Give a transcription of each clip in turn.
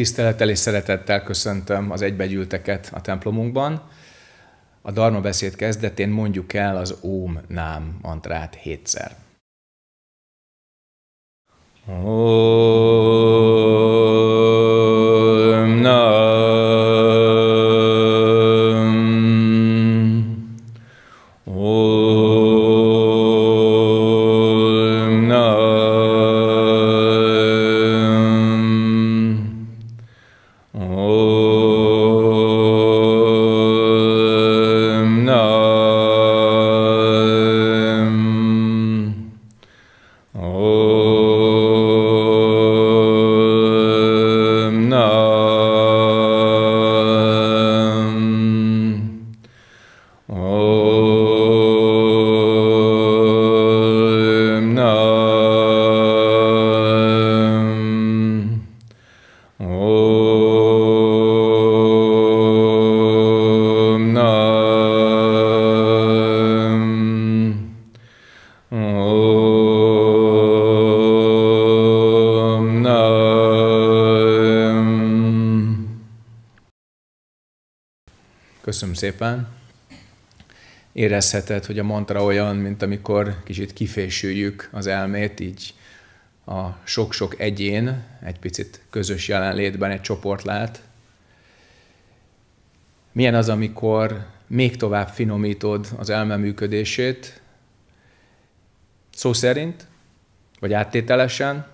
Tisztelettel és szeretettel köszöntöm az egybegyűlteket a templomunkban. A Dharma beszéd kezdetén mondjuk el az Óm Nám mantrát hétszer. Oh. köszönöm szépen. Érezheted, hogy a mantra olyan, mint amikor kicsit kifésüljük az elmét, így a sok-sok egyén, egy picit közös jelenlétben egy csoport lát. Milyen az, amikor még tovább finomítod az elme működését, szó szerint, vagy áttételesen,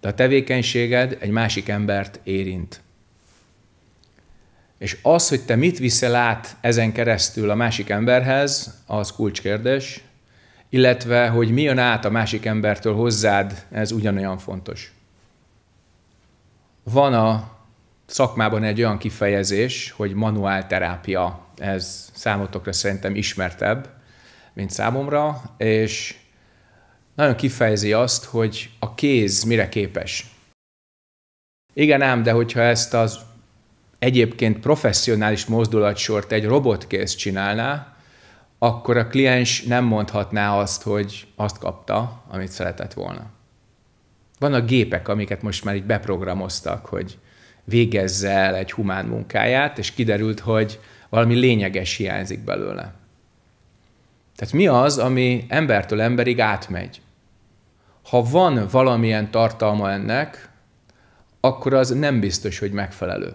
de a tevékenységed egy másik embert érint. És az, hogy te mit viszel át ezen keresztül a másik emberhez, az kulcskérdés, illetve, hogy mi jön át a másik embertől hozzád, ez ugyanolyan fontos. Van a szakmában egy olyan kifejezés, hogy manuálterápia. Ez számotokra szerintem ismertebb, mint számomra, és nagyon kifejezi azt, hogy a kéz mire képes. Igen ám, de hogyha ezt az egyébként professzionális mozdulatsort egy robotkész csinálná, akkor a kliens nem mondhatná azt, hogy azt kapta, amit szeretett volna. Vannak gépek, amiket most már így beprogramoztak, hogy végezze el egy humán munkáját, és kiderült, hogy valami lényeges hiányzik belőle. Tehát mi az, ami embertől emberig átmegy? Ha van valamilyen tartalma ennek, akkor az nem biztos, hogy megfelelő.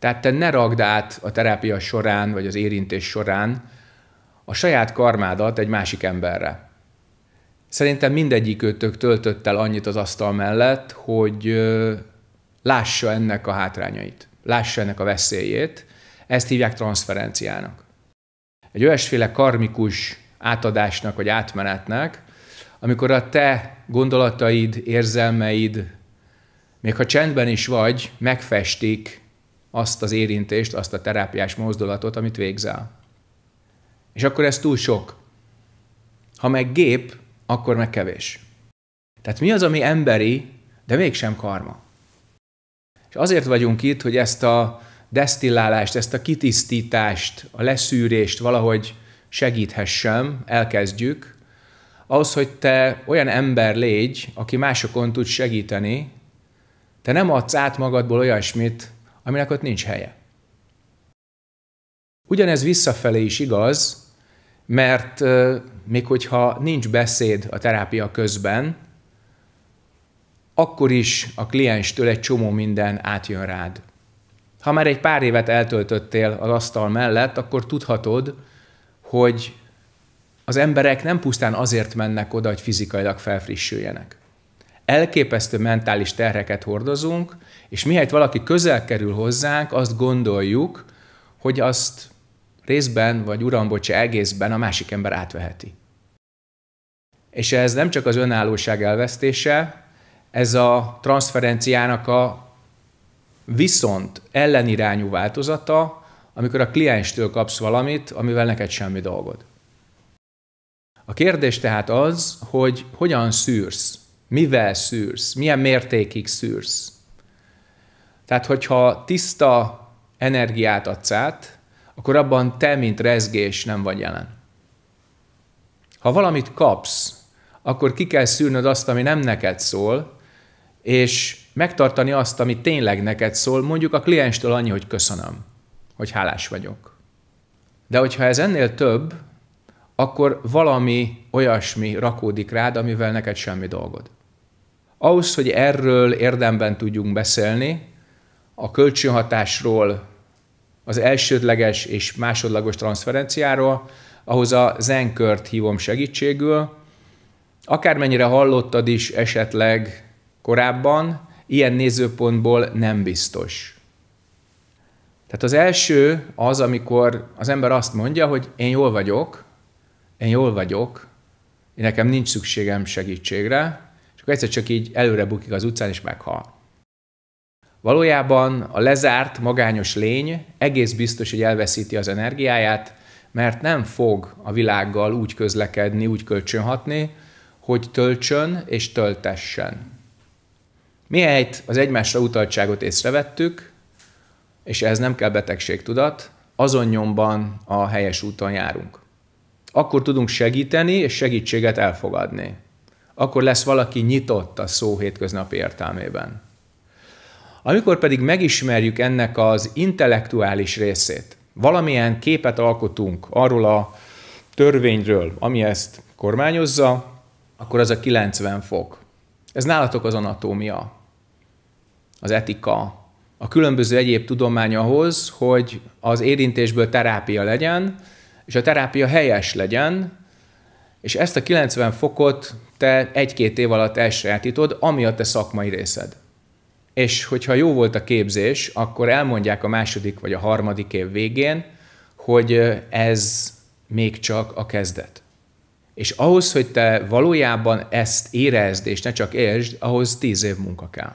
Tehát te ne ragd át a terápia során, vagy az érintés során a saját karmádat egy másik emberre. Szerintem őtök töltött el annyit az asztal mellett, hogy lássa ennek a hátrányait, lássa ennek a veszélyét. Ezt hívják transzferenciának. Egy olyasféle karmikus átadásnak vagy átmenetnek, amikor a te gondolataid, érzelmeid, még ha csendben is vagy, megfestik azt az érintést, azt a terápiás mozdulatot, amit végzel. És akkor ez túl sok. Ha meg gép, akkor meg kevés. Tehát mi az, ami emberi, de mégsem karma? És azért vagyunk itt, hogy ezt a desztillálást, ezt a kitisztítást, a leszűrést valahogy segíthessem, elkezdjük, ahhoz, hogy te olyan ember légy, aki másokon tud segíteni, te nem adsz át magadból olyasmit, aminek ott nincs helye. Ugyanez visszafelé is igaz, mert még hogyha nincs beszéd a terápia közben, akkor is a klienstől egy csomó minden átjön rád. Ha már egy pár évet eltöltöttél az asztal mellett, akkor tudhatod, hogy az emberek nem pusztán azért mennek oda, hogy fizikailag felfrissüljenek elképesztő mentális terheket hordozunk, és mihelyt valaki közel kerül hozzánk, azt gondoljuk, hogy azt részben, vagy uram, bocsa, egészben a másik ember átveheti. És ez nem csak az önállóság elvesztése, ez a transferenciának a viszont ellenirányú változata, amikor a klienstől kapsz valamit, amivel neked semmi dolgod. A kérdés tehát az, hogy hogyan szűrsz mivel szűrsz? Milyen mértékig szűrsz? Tehát, hogyha tiszta energiát adsz át, akkor abban te, mint rezgés nem vagy jelen. Ha valamit kapsz, akkor ki kell szűrnöd azt, ami nem neked szól, és megtartani azt, ami tényleg neked szól, mondjuk a klienstől annyi, hogy köszönöm, hogy hálás vagyok. De hogyha ez ennél több, akkor valami olyasmi rakódik rád, amivel neked semmi dolgod. Ahhoz, hogy erről érdemben tudjunk beszélni, a kölcsönhatásról, az elsődleges és másodlagos transferenciáról, ahhoz a zenkört hívom segítségül. Akármennyire hallottad is esetleg korábban, ilyen nézőpontból nem biztos. Tehát az első az, amikor az ember azt mondja, hogy én jól vagyok, én jól vagyok, én nekem nincs szükségem segítségre, és akkor egyszer csak így előre bukik az utcán, és meghal. Valójában a lezárt, magányos lény egész biztos, hogy elveszíti az energiáját, mert nem fog a világgal úgy közlekedni, úgy kölcsönhatni, hogy töltsön és töltessen. Mihelyt az egymásra utaltságot észrevettük, és ez nem kell betegségtudat, azon nyomban a helyes úton járunk. Akkor tudunk segíteni és segítséget elfogadni akkor lesz valaki nyitott a szó hétköznapi értelmében. Amikor pedig megismerjük ennek az intellektuális részét, valamilyen képet alkotunk arról a törvényről, ami ezt kormányozza, akkor az a 90 fok. Ez nálatok az anatómia, az etika, a különböző egyéb tudomány ahhoz, hogy az érintésből terápia legyen, és a terápia helyes legyen, és ezt a 90 fokot te egy-két év alatt elsajátítod, ami a te szakmai részed. És hogyha jó volt a képzés, akkor elmondják a második vagy a harmadik év végén, hogy ez még csak a kezdet. És ahhoz, hogy te valójában ezt érezd, és ne csak értsd, ahhoz tíz év munka kell.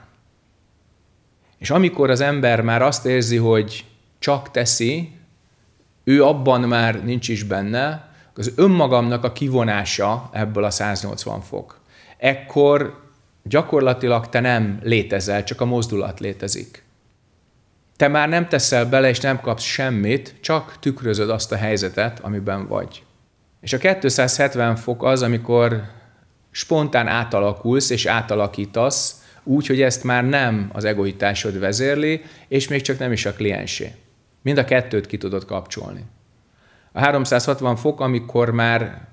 És amikor az ember már azt érzi, hogy csak teszi, ő abban már nincs is benne, az önmagamnak a kivonása ebből a 180 fok. Ekkor gyakorlatilag te nem létezel, csak a mozdulat létezik. Te már nem teszel bele, és nem kapsz semmit, csak tükrözöd azt a helyzetet, amiben vagy. És a 270 fok az, amikor spontán átalakulsz és átalakítasz, úgy, hogy ezt már nem az egoitásod vezérli, és még csak nem is a kliensé. Mind a kettőt ki tudod kapcsolni a 360 fok, amikor már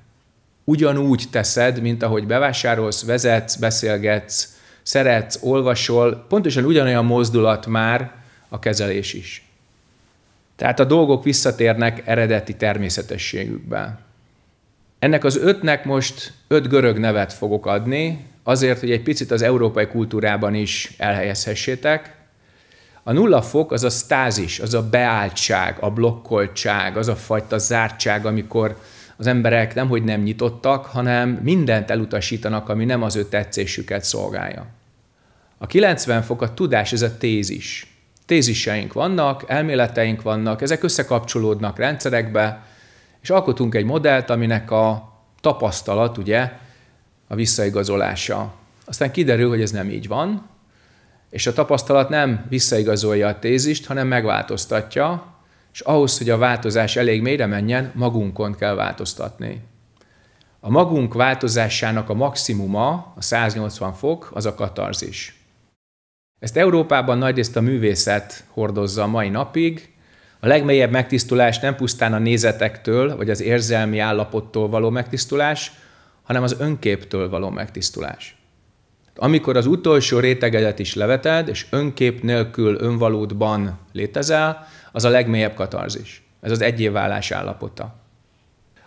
ugyanúgy teszed, mint ahogy bevásárolsz, vezetsz, beszélgetsz, szeretsz, olvasol, pontosan ugyanolyan mozdulat már a kezelés is. Tehát a dolgok visszatérnek eredeti természetességükbe. Ennek az ötnek most öt görög nevet fogok adni, azért, hogy egy picit az európai kultúrában is elhelyezhessétek, a nulla fok az a stázis, az a beáltság, a blokkoltság, az a fajta zártság, amikor az emberek nemhogy nem nyitottak, hanem mindent elutasítanak, ami nem az ő tetszésüket szolgálja. A 90 fok a tudás, ez a tézis. Téziseink vannak, elméleteink vannak, ezek összekapcsolódnak rendszerekbe, és alkotunk egy modellt, aminek a tapasztalat, ugye, a visszaigazolása. Aztán kiderül, hogy ez nem így van, és a tapasztalat nem visszaigazolja a tézist, hanem megváltoztatja, és ahhoz, hogy a változás elég mélyre menjen, magunkon kell változtatni. A magunk változásának a maximuma, a 180 fok, az a katarzis. Ezt Európában nagyrészt a művészet hordozza a mai napig. A legmélyebb megtisztulás nem pusztán a nézetektől, vagy az érzelmi állapottól való megtisztulás, hanem az önképtől való megtisztulás. Amikor az utolsó rétegedet is leveted, és önkép nélkül önvalódban létezel, az a legmélyebb katarzis. Ez az egyéválás állapota.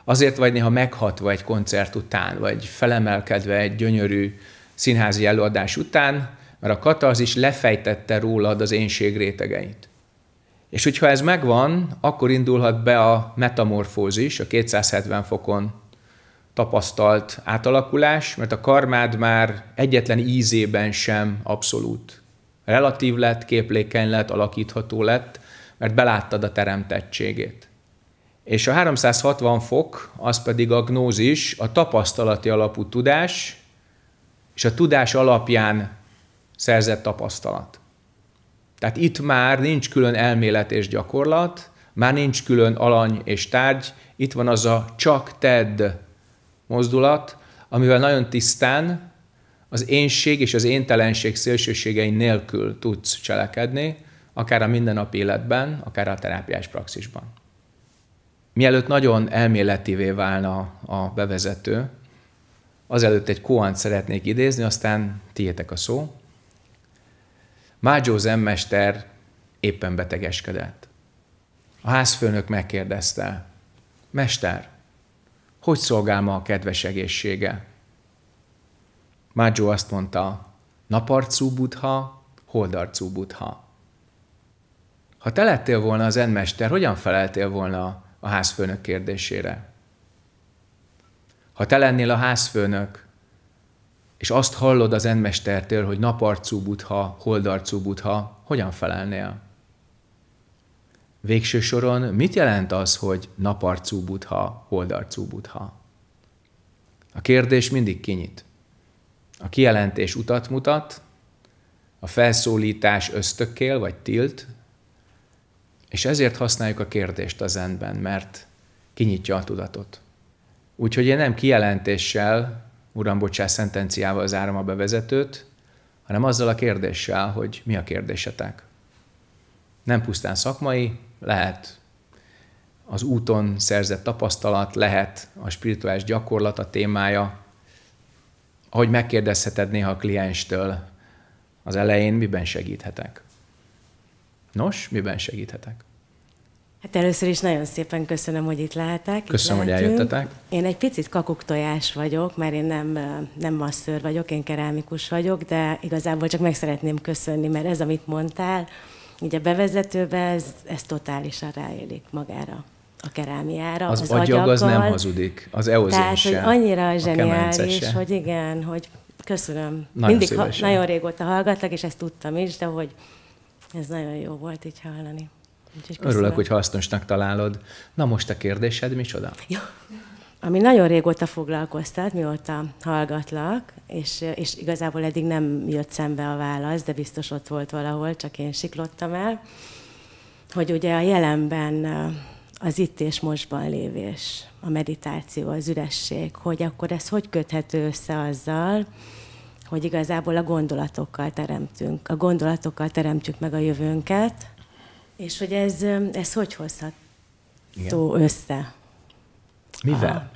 Azért vagy néha meghatva egy koncert után, vagy felemelkedve egy gyönyörű színházi előadás után, mert a katarzis lefejtette rólad az énség rétegeit. És hogyha ez megvan, akkor indulhat be a metamorfózis, a 270 fokon tapasztalt átalakulás, mert a karmád már egyetlen ízében sem abszolút. Relatív lett, képlékeny lett, alakítható lett, mert beláttad a teremtettségét. És a 360 fok, az pedig a gnózis, a tapasztalati alapú tudás, és a tudás alapján szerzett tapasztalat. Tehát itt már nincs külön elmélet és gyakorlat, már nincs külön alany és tárgy, itt van az a csak tedd mozdulat, amivel nagyon tisztán az énség és az éntelenség szélsőségei nélkül tudsz cselekedni, akár a mindennapi életben, akár a terápiás praxisban. Mielőtt nagyon elméletivé válna a bevezető, azelőtt egy kóant szeretnék idézni, aztán tiétek a szó. Mágyó zenmester éppen betegeskedett. A házfőnök megkérdezte, Mester, hogy szolgál ma a kedves egészsége? Mádzsó azt mondta, naparcú butha, holdarcú butha. Ha te lettél volna az enmester, hogyan feleltél volna a házfőnök kérdésére? Ha te lennél a házfőnök, és azt hallod az enmestertől, hogy naparcú butha, holdarcú butha, hogyan felelnél? végső soron mit jelent az, hogy naparcú buddha, holdarcú buddha? A kérdés mindig kinyit. A kijelentés utat mutat, a felszólítás ösztökél vagy tilt, és ezért használjuk a kérdést az zenben, mert kinyitja a tudatot. Úgyhogy én nem kijelentéssel, uram, bocsás, szentenciával zárom a bevezetőt, hanem azzal a kérdéssel, hogy mi a kérdésetek. Nem pusztán szakmai, lehet az úton szerzett tapasztalat, lehet a spirituális gyakorlat a témája, ahogy megkérdezheted néha a klienstől az elején, miben segíthetek? Nos, miben segíthetek? Hát először is nagyon szépen köszönöm, hogy itt lehetek. Köszönöm, itt hogy eljöttetek. Én egy picit kakuktojás vagyok, mert én nem, nem masször vagyok, én kerámikus vagyok, de igazából csak meg szeretném köszönni, mert ez, amit mondtál, így a bevezetőbe ez, ez totálisan ráélik magára a kerámiára, az, az agyag, az nem hazudik, az eozén Tehát, sem, hogy annyira zseniális, hogy igen, hogy köszönöm. Nagyon Mindig ha, nagyon régóta hallgatlak, és ezt tudtam is, de hogy ez nagyon jó volt így hallani. Úgyhogy Örülök, hogy hasznosnak találod. Na most a kérdésed micsoda? Ja ami nagyon régóta foglalkoztat, mióta hallgatlak, és, és igazából eddig nem jött szembe a válasz, de biztos ott volt valahol, csak én siklottam el, hogy ugye a jelenben eh, az itt és mostban lévés, a meditáció, az üresség, hogy akkor ez hogy köthető össze azzal, hogy igazából a gondolatokkal teremtünk, a gondolatokkal teremtjük meg a jövőnket, és hogy ez, eh, ez hogy hozható Igen. össze? Mivel?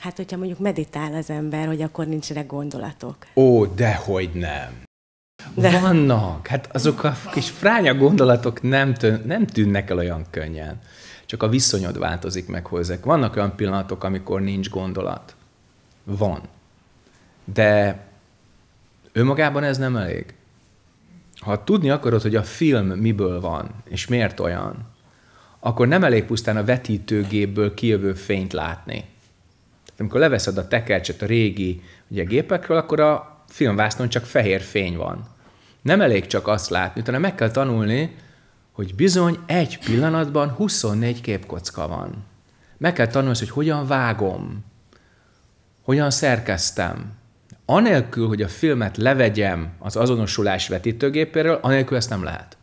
Hát, hogyha mondjuk meditál az ember, hogy akkor nincsenek gondolatok. Ó, dehogy nem. De. Vannak. Hát azok a kis fránya gondolatok nem, tűn, nem tűnnek el olyan könnyen. Csak a viszonyod változik meg hozzák. Vannak olyan pillanatok, amikor nincs gondolat. Van. De önmagában ez nem elég. Ha tudni akarod, hogy a film miből van, és miért olyan, akkor nem elég pusztán a vetítőgépből kijövő fényt látni de amikor leveszed a tekercset a régi ugye, gépekről, akkor a filmvásznon csak fehér fény van. Nem elég csak azt látni, utána meg kell tanulni, hogy bizony egy pillanatban 24 képkocka van. Meg kell tanulni, hogy hogyan vágom, hogyan szerkeztem. Anélkül, hogy a filmet levegyem az azonosulás vetítőgépéről, anélkül ezt nem lehet.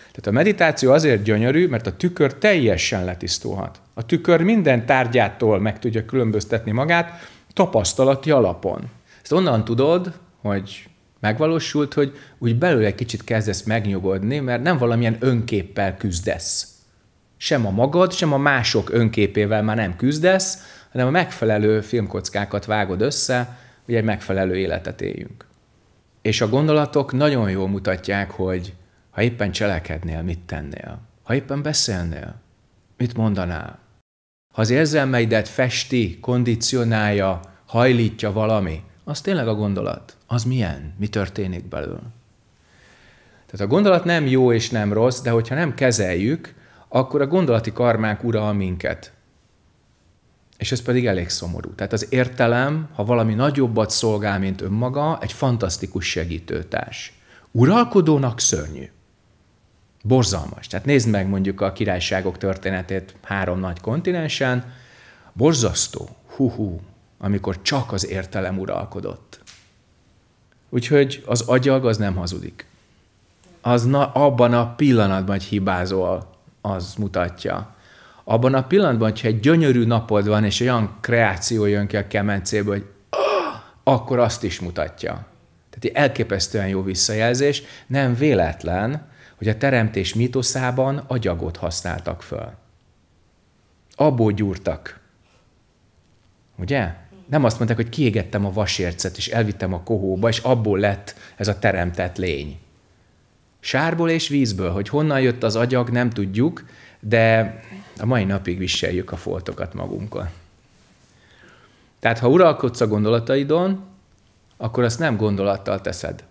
Tehát a meditáció azért gyönyörű, mert a tükör teljesen letisztulhat. A tükör minden tárgyától meg tudja különböztetni magát tapasztalati alapon. Ezt onnan tudod, hogy megvalósult, hogy úgy belőle egy kicsit kezdesz megnyugodni, mert nem valamilyen önképpel küzdesz. Sem a magad, sem a mások önképével már nem küzdesz, hanem a megfelelő filmkockákat vágod össze, hogy egy megfelelő életet éljünk. És a gondolatok nagyon jól mutatják, hogy ha éppen cselekednél, mit tennél? Ha éppen beszélnél, mit mondanál? ha az érzelmeidet festi, kondicionálja, hajlítja valami, az tényleg a gondolat. Az milyen? Mi történik belül? Tehát a gondolat nem jó és nem rossz, de hogyha nem kezeljük, akkor a gondolati karmák ural minket. És ez pedig elég szomorú. Tehát az értelem, ha valami nagyobbat szolgál, mint önmaga, egy fantasztikus segítőtárs. Uralkodónak szörnyű. Borzalmas. Tehát nézd meg mondjuk a királyságok történetét három nagy kontinensen. Borzasztó, hú amikor csak az értelem uralkodott. Úgyhogy az agyag az nem hazudik. Az na, abban a pillanatban, hogy hibázol, az mutatja. Abban a pillanatban, hogyha egy gyönyörű napod van, és olyan kreáció jön ki a kemencéből, hogy ah!", akkor azt is mutatja. Tehát elképesztően jó visszajelzés, nem véletlen, hogy a teremtés mítoszában agyagot használtak föl. Abból gyúrtak. Ugye? Nem azt mondták, hogy kiégettem a vasércet, és elvittem a kohóba, és abból lett ez a teremtett lény. Sárból és vízből, hogy honnan jött az agyag, nem tudjuk, de a mai napig viseljük a foltokat magunkon. Tehát ha uralkodsz a gondolataidon, akkor azt nem gondolattal teszed,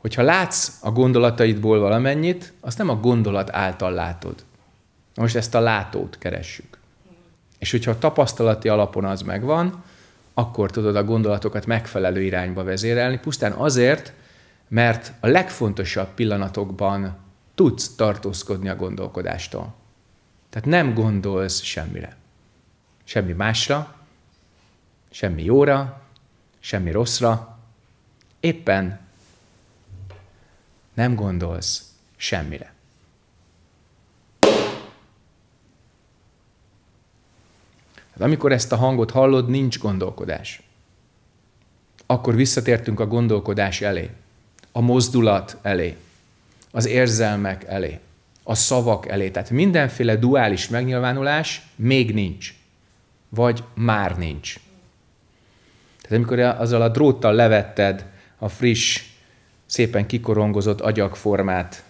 hogyha látsz a gondolataidból valamennyit, azt nem a gondolat által látod. Na most ezt a látót keressük. És hogyha a tapasztalati alapon az megvan, akkor tudod a gondolatokat megfelelő irányba vezérelni, pusztán azért, mert a legfontosabb pillanatokban tudsz tartózkodni a gondolkodástól. Tehát nem gondolsz semmire. Semmi másra, semmi jóra, semmi rosszra, éppen nem gondolsz semmire. Tehát amikor ezt a hangot hallod, nincs gondolkodás. Akkor visszatértünk a gondolkodás elé, a mozdulat elé, az érzelmek elé, a szavak elé. Tehát mindenféle duális megnyilvánulás még nincs, vagy már nincs. Tehát amikor azzal a dróttal levetted a friss szépen kikorongozott agyagformát,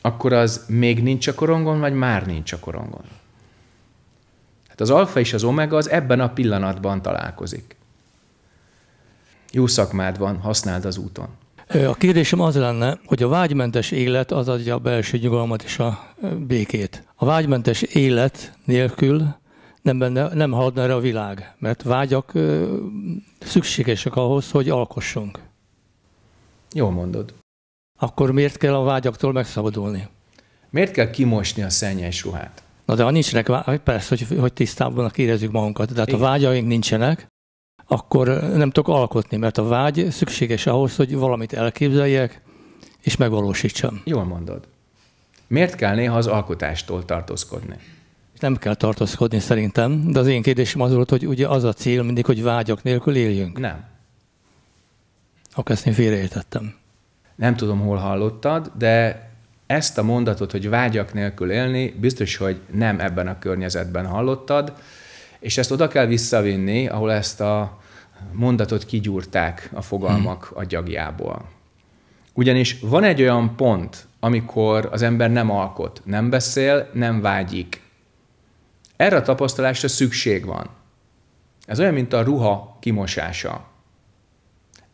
akkor az még nincs a korongon, vagy már nincs a korongon? Hát az alfa és az omega az ebben a pillanatban találkozik. Jó szakmád van, használd az úton. A kérdésem az lenne, hogy a vágymentes élet az adja a belső nyugalmat és a békét. A vágymentes élet nélkül nem, benne, nem haladna erre a világ, mert vágyak szükségesek ahhoz, hogy alkossunk. Jól mondod. Akkor miért kell a vágyaktól megszabadulni? Miért kell kimosni a szennyes ruhát? Na de ha nincsenek, hát persze, hogy, hogy tisztában érezzük magunkat, de hát Igen. a vágyaink nincsenek, akkor nem tudok alkotni, mert a vágy szükséges ahhoz, hogy valamit elképzeljek és megvalósítsam. Jól mondod. Miért kell néha az alkotástól tartózkodni? Nem kell tartózkodni szerintem, de az én kérdésem az volt, hogy ugye az a cél mindig, hogy vágyak nélkül éljünk. Nem. Akkor ezt én félreértettem. Nem tudom, hol hallottad, de ezt a mondatot, hogy vágyak nélkül élni, biztos, hogy nem ebben a környezetben hallottad, és ezt oda kell visszavinni, ahol ezt a mondatot kigyúrták a fogalmak hmm. agyagjából. Ugyanis van egy olyan pont, amikor az ember nem alkot, nem beszél, nem vágyik. Erre a tapasztalásra szükség van. Ez olyan, mint a ruha kimosása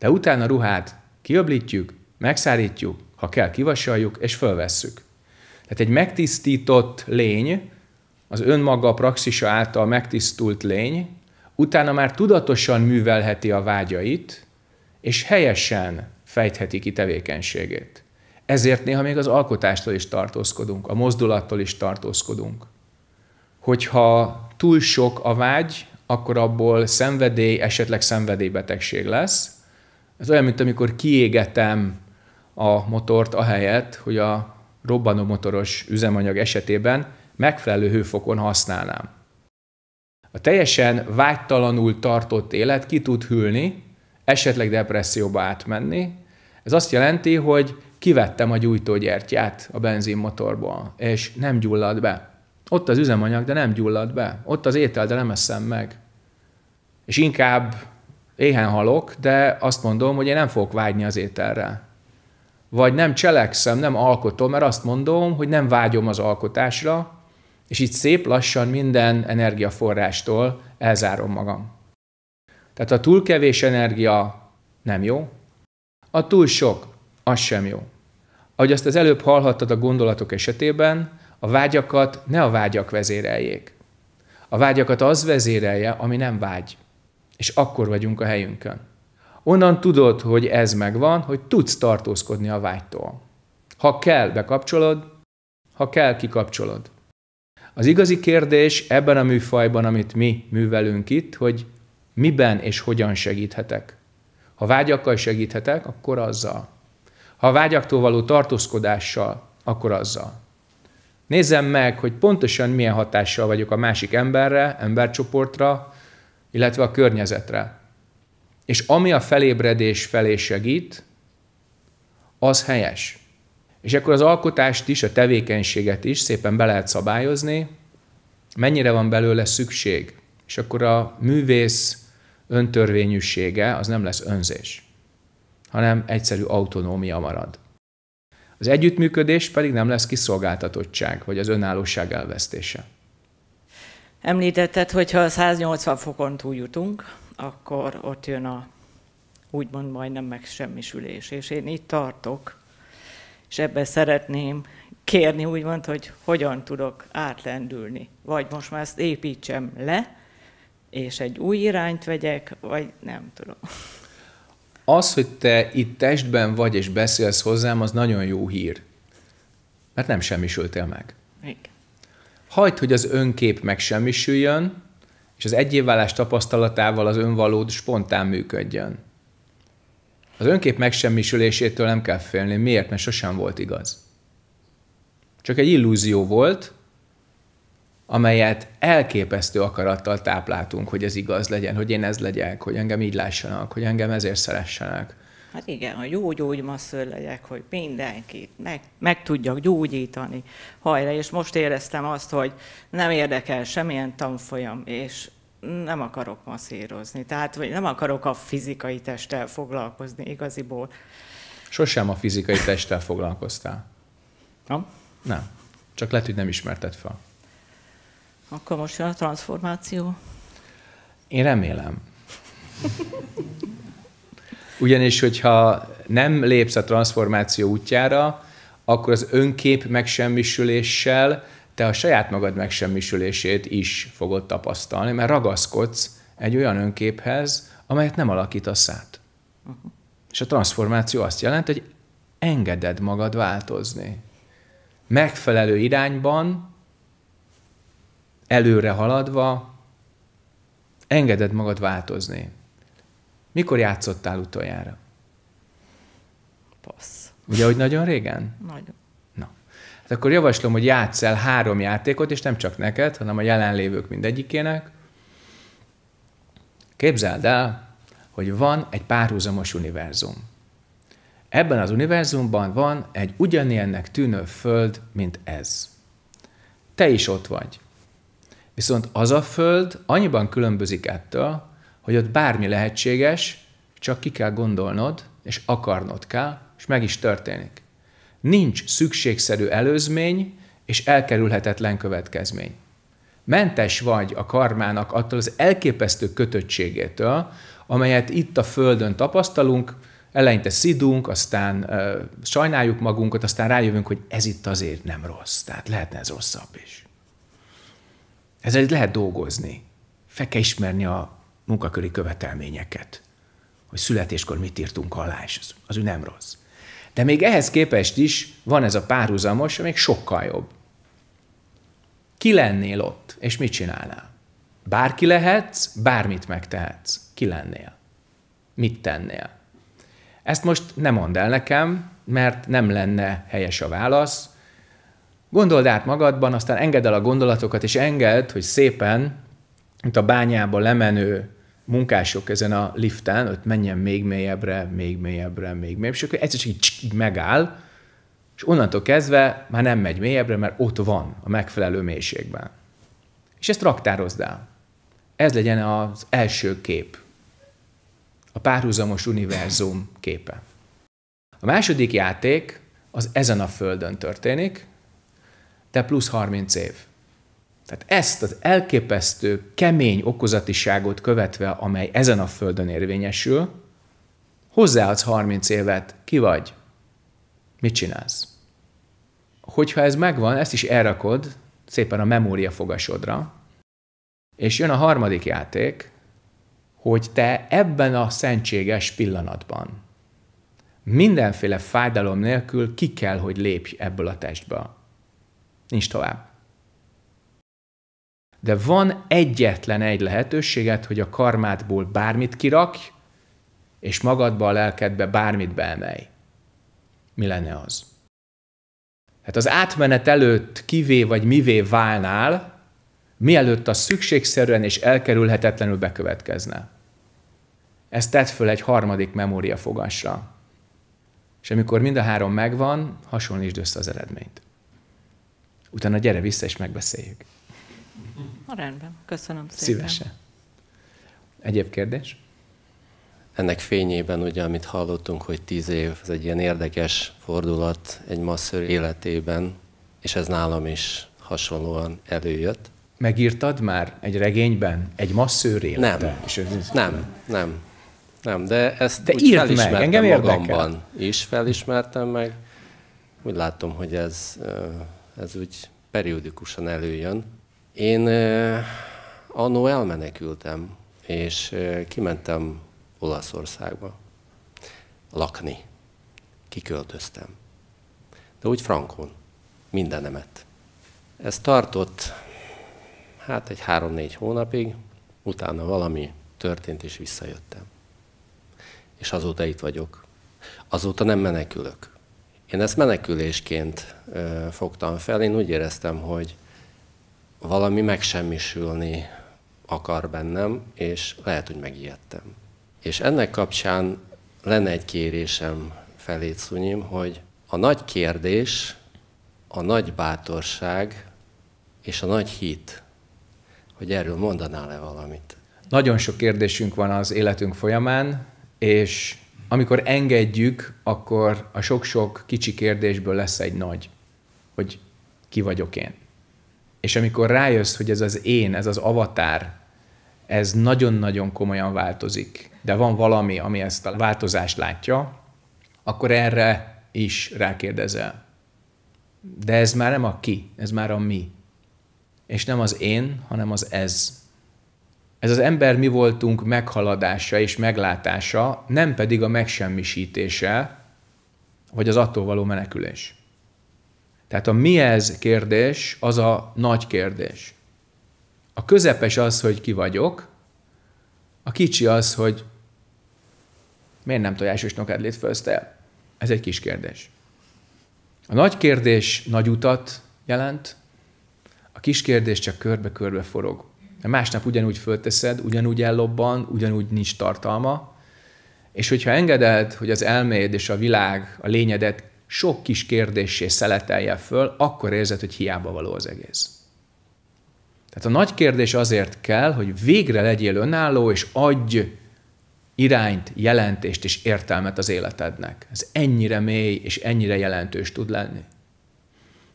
de utána ruhát kiöblítjük, megszárítjuk, ha kell, kivasaljuk, és fölvesszük. Tehát egy megtisztított lény, az önmaga praxisa által megtisztult lény, utána már tudatosan művelheti a vágyait, és helyesen fejtheti ki tevékenységét. Ezért néha még az alkotástól is tartózkodunk, a mozdulattól is tartózkodunk. Hogyha túl sok a vágy, akkor abból szenvedély, esetleg szenvedélybetegség lesz, ez olyan, mint amikor kiégetem a motort ahelyett, hogy a robbanó motoros üzemanyag esetében megfelelő hőfokon használnám. A teljesen vágytalanul tartott élet ki tud hűlni, esetleg depresszióba átmenni. Ez azt jelenti, hogy kivettem a gyújtógyertyát a benzinmotorból, és nem gyullad be. Ott az üzemanyag, de nem gyullad be. Ott az étel, de nem eszem meg. És inkább éhen halok, de azt mondom, hogy én nem fogok vágyni az ételre. Vagy nem cselekszem, nem alkotom, mert azt mondom, hogy nem vágyom az alkotásra, és így szép lassan minden energiaforrástól elzárom magam. Tehát a túl kevés energia nem jó, a túl sok az sem jó. Ahogy azt az előbb hallhattad a gondolatok esetében, a vágyakat ne a vágyak vezéreljék. A vágyakat az vezérelje, ami nem vágy. És akkor vagyunk a helyünkön. Onnan tudod, hogy ez megvan, hogy tudsz tartózkodni a vágytól. Ha kell, bekapcsolod, ha kell, kikapcsolod. Az igazi kérdés ebben a műfajban, amit mi művelünk itt, hogy miben és hogyan segíthetek. Ha vágyakkal segíthetek, akkor azzal. Ha vágyaktól való tartózkodással, akkor azzal. Nézzem meg, hogy pontosan milyen hatással vagyok a másik emberre, embercsoportra, illetve a környezetre. És ami a felébredés felé segít, az helyes. És akkor az alkotást is, a tevékenységet is szépen be lehet szabályozni, mennyire van belőle szükség. És akkor a művész öntörvényűsége az nem lesz önzés, hanem egyszerű autonómia marad. Az együttműködés pedig nem lesz kiszolgáltatottság, vagy az önállóság elvesztése. Említetted, hogyha 180 fokon túljutunk, akkor ott jön a úgymond majdnem megsemmisülés, és én itt tartok, és ebbe szeretném kérni úgymond, hogy hogyan tudok átlendülni. Vagy most már ezt építsem le, és egy új irányt vegyek, vagy nem tudom. Az, hogy te itt testben vagy és beszélsz hozzám, az nagyon jó hír. Mert nem semmisültél meg. Igen hagyd, hogy az önkép megsemmisüljön, és az egyévválás tapasztalatával az önvalód spontán működjön. Az önkép megsemmisülésétől nem kell félni. Miért? Mert sosem volt igaz. Csak egy illúzió volt, amelyet elképesztő akarattal tápláltunk, hogy ez igaz legyen, hogy én ez legyek, hogy engem így lássanak, hogy engem ezért szeressenek, Hát igen, a jó gyógymasször legyek, hogy mindenkit meg, meg tudjak gyógyítani. Hajra, és most éreztem azt, hogy nem érdekel semmilyen tanfolyam, és nem akarok masszírozni. Tehát vagy nem akarok a fizikai testtel foglalkozni igaziból. Sosem a fizikai testtel foglalkoztál. Nem? Nem. Csak lehet, hogy nem ismerted fel. Akkor most jön a transformáció? Én remélem. Ugyanis, hogyha nem lépsz a transformáció útjára, akkor az önkép megsemmisüléssel te a saját magad megsemmisülését is fogod tapasztalni, mert ragaszkodsz egy olyan önképhez, amelyet nem alakítasz át. Uh-huh. És a transformáció azt jelenti, hogy engeded magad változni. Megfelelő irányban, előre haladva, engeded magad változni. Mikor játszottál utoljára? Passz. Ugye, hogy nagyon régen? Nagyon. Na. Hát akkor javaslom, hogy játsz el három játékot, és nem csak neked, hanem a jelenlévők mindegyikének. Képzeld el, hogy van egy párhuzamos univerzum. Ebben az univerzumban van egy ugyanilyennek tűnő föld, mint ez. Te is ott vagy. Viszont az a föld annyiban különbözik ettől, hogy ott bármi lehetséges, csak ki kell gondolnod, és akarnod kell, és meg is történik. Nincs szükségszerű előzmény és elkerülhetetlen következmény. Mentes vagy a karmának attól az elképesztő kötöttségétől, amelyet itt a Földön tapasztalunk, eleinte szidunk, aztán ö, sajnáljuk magunkat, aztán rájövünk, hogy ez itt azért nem rossz. Tehát lehetne ez rosszabb is. Ezzel lehet dolgozni. Fel kell ismerni a munkaköri követelményeket, hogy születéskor mit írtunk alá, és az, az ő nem rossz. De még ehhez képest is van ez a párhuzamos, még sokkal jobb. Ki lennél ott, és mit csinálnál? Bárki lehetsz, bármit megtehetsz. Ki lennél? Mit tennél? Ezt most nem mondd el nekem, mert nem lenne helyes a válasz. Gondold át magadban, aztán engedd el a gondolatokat, és engedd, hogy szépen, mint a bányába lemenő munkások ezen a liften, hogy menjen még mélyebbre, még mélyebbre, még mélyebbre, és akkor egyszer csak így, így megáll, és onnantól kezdve már nem megy mélyebbre, mert ott van a megfelelő mélységben. És ezt raktározd el. Ez legyen az első kép. A párhuzamos univerzum képe. A második játék az ezen a földön történik, de plusz 30 év. Tehát ezt az elképesztő, kemény okozatiságot követve, amely ezen a földön érvényesül, hozzáadsz 30 évet, ki vagy? Mit csinálsz? Hogyha ez megvan, ezt is elrakod szépen a memória fogasodra, és jön a harmadik játék, hogy te ebben a szentséges pillanatban mindenféle fájdalom nélkül ki kell, hogy lépj ebből a testből. Nincs tovább de van egyetlen egy lehetőséget, hogy a karmádból bármit kirakj, és magadba a lelkedbe bármit beemelj. Mi lenne az? Hát az átmenet előtt kivé vagy mivé válnál, mielőtt a szükségszerűen és elkerülhetetlenül bekövetkezne. Ezt tett föl egy harmadik memória fogásra, És amikor mind a három megvan, hasonlítsd össze az eredményt. Utána gyere vissza és megbeszéljük. Na rendben, köszönöm szépen. Szívesen. Egyéb kérdés? Ennek fényében, ugye, amit hallottunk, hogy tíz év, ez egy ilyen érdekes fordulat egy masször életében, és ez nálam is hasonlóan előjött. Megírtad már egy regényben? Egy masször életet? Nem, és ez, nem, nem, nem, de ezt de úgy felismertem meg, engem magamban is, felismertem meg. Úgy látom, hogy ez, ez úgy periódikusan előjön. Én annó elmenekültem, és kimentem Olaszországba lakni. Kiköltöztem. De úgy frankon. Mindenemet. Ez tartott hát egy három-négy hónapig, utána valami történt, és visszajöttem. És azóta itt vagyok. Azóta nem menekülök. Én ezt menekülésként ö, fogtam fel, én úgy éreztem, hogy valami megsemmisülni akar bennem, és lehet, hogy megijedtem. És ennek kapcsán lenne egy kérésem felé, Cunyim, hogy a nagy kérdés, a nagy bátorság és a nagy hit, hogy erről mondanál-e valamit? Nagyon sok kérdésünk van az életünk folyamán, és amikor engedjük, akkor a sok-sok kicsi kérdésből lesz egy nagy, hogy ki vagyok én és amikor rájössz, hogy ez az én, ez az avatár, ez nagyon-nagyon komolyan változik, de van valami, ami ezt a változást látja, akkor erre is rákérdezel. De ez már nem a ki, ez már a mi. És nem az én, hanem az ez. Ez az ember mi voltunk meghaladása és meglátása, nem pedig a megsemmisítése, vagy az attól való menekülés. Tehát a mi ez kérdés az a nagy kérdés. A közepes az, hogy ki vagyok, a kicsi az, hogy miért nem tojásos nokedlét el. Ez egy kis kérdés. A nagy kérdés nagy utat jelent, a kis kérdés csak körbe-körbe forog. A másnap ugyanúgy fölteszed, ugyanúgy ellobban, ugyanúgy nincs tartalma, és hogyha engeded, hogy az elméd és a világ a lényedet sok kis kérdéssé szeletelje föl, akkor érzed, hogy hiába való az egész. Tehát a nagy kérdés azért kell, hogy végre legyél önálló, és adj irányt, jelentést és értelmet az életednek. Ez ennyire mély és ennyire jelentős tud lenni.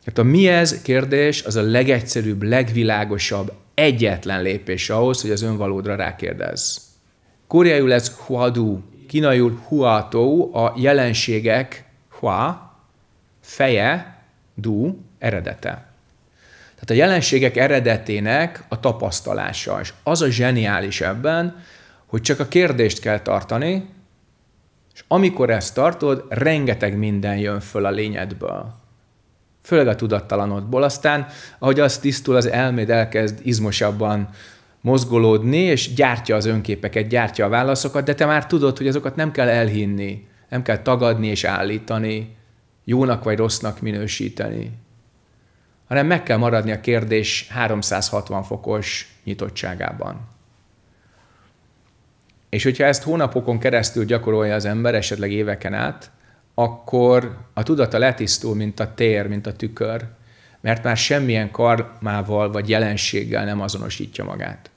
Tehát a mi ez kérdés az a legegyszerűbb, legvilágosabb, egyetlen lépés ahhoz, hogy az önvalódra rákérdezz. Koreaiul ez huadu, kínaiul huatou, a jelenségek hua, feje, du, eredete. Tehát a jelenségek eredetének a tapasztalása. És az a zseniális ebben, hogy csak a kérdést kell tartani, és amikor ezt tartod, rengeteg minden jön föl a lényedből. Főleg a tudattalanodból. Aztán, ahogy az tisztul, az elméd elkezd izmosabban mozgolódni, és gyártja az önképeket, gyártja a válaszokat, de te már tudod, hogy azokat nem kell elhinni nem kell tagadni és állítani, jónak vagy rossznak minősíteni, hanem meg kell maradni a kérdés 360 fokos nyitottságában. És hogyha ezt hónapokon keresztül gyakorolja az ember, esetleg éveken át, akkor a tudata letisztul, mint a tér, mint a tükör, mert már semmilyen karmával vagy jelenséggel nem azonosítja magát.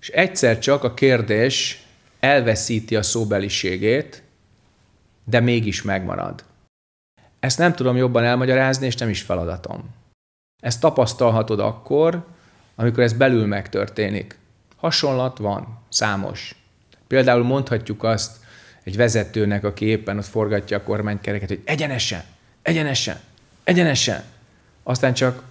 És egyszer csak a kérdés elveszíti a szóbeliségét, de mégis megmarad. Ezt nem tudom jobban elmagyarázni, és nem is feladatom. Ezt tapasztalhatod akkor, amikor ez belül megtörténik. Hasonlat van, számos. Például mondhatjuk azt egy vezetőnek, aki éppen ott forgatja a kormánykereket, hogy egyenesen, egyenesen, egyenesen. Aztán csak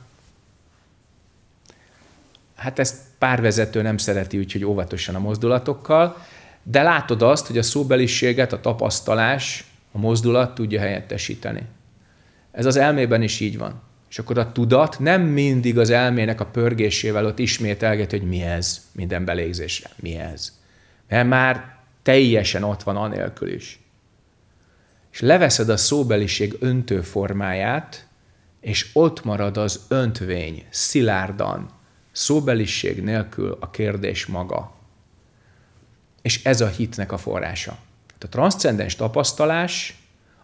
hát ezt pár vezető nem szereti, úgyhogy óvatosan a mozdulatokkal, de látod azt, hogy a szóbeliséget a tapasztalás, a mozdulat tudja helyettesíteni. Ez az elmében is így van. És akkor a tudat nem mindig az elmének a pörgésével ott ismételget, hogy mi ez minden belégzésre, mi ez. Mert már teljesen ott van anélkül is. És leveszed a szóbeliség öntő formáját, és ott marad az öntvény, szilárdan, szóbeliség nélkül a kérdés maga. És ez a hitnek a forrása. A transzcendens tapasztalás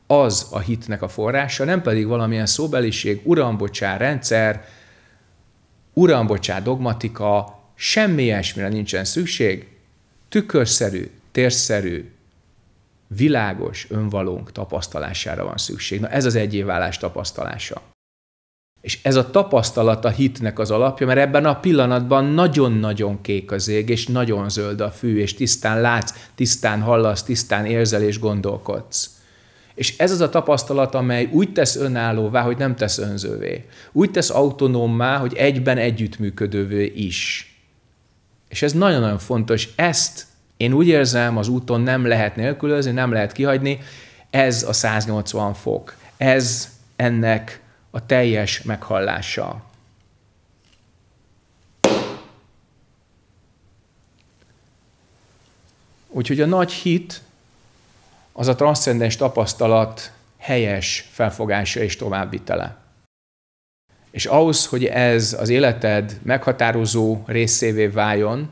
az a hitnek a forrása, nem pedig valamilyen szóbeliség, urambocsá rendszer, urambocsá dogmatika, semmi ilyesmire nincsen szükség, tükörszerű, térszerű, világos önvalónk tapasztalására van szükség. Na ez az egyéválás tapasztalása. És ez a tapasztalat a hitnek az alapja, mert ebben a pillanatban nagyon-nagyon kék az ég, és nagyon zöld a fű, és tisztán látsz, tisztán hallasz, tisztán érzel és gondolkodsz. És ez az a tapasztalat, amely úgy tesz önállóvá, hogy nem tesz önzővé. Úgy tesz autonómmá, hogy egyben együttműködővé is. És ez nagyon-nagyon fontos. Ezt én úgy érzem, az úton nem lehet nélkülözni, nem lehet kihagyni. Ez a 180 fok. Ez ennek a teljes meghallása. Úgyhogy a nagy hit az a transzcendens tapasztalat helyes felfogása és továbbvitele. És ahhoz, hogy ez az életed meghatározó részévé váljon,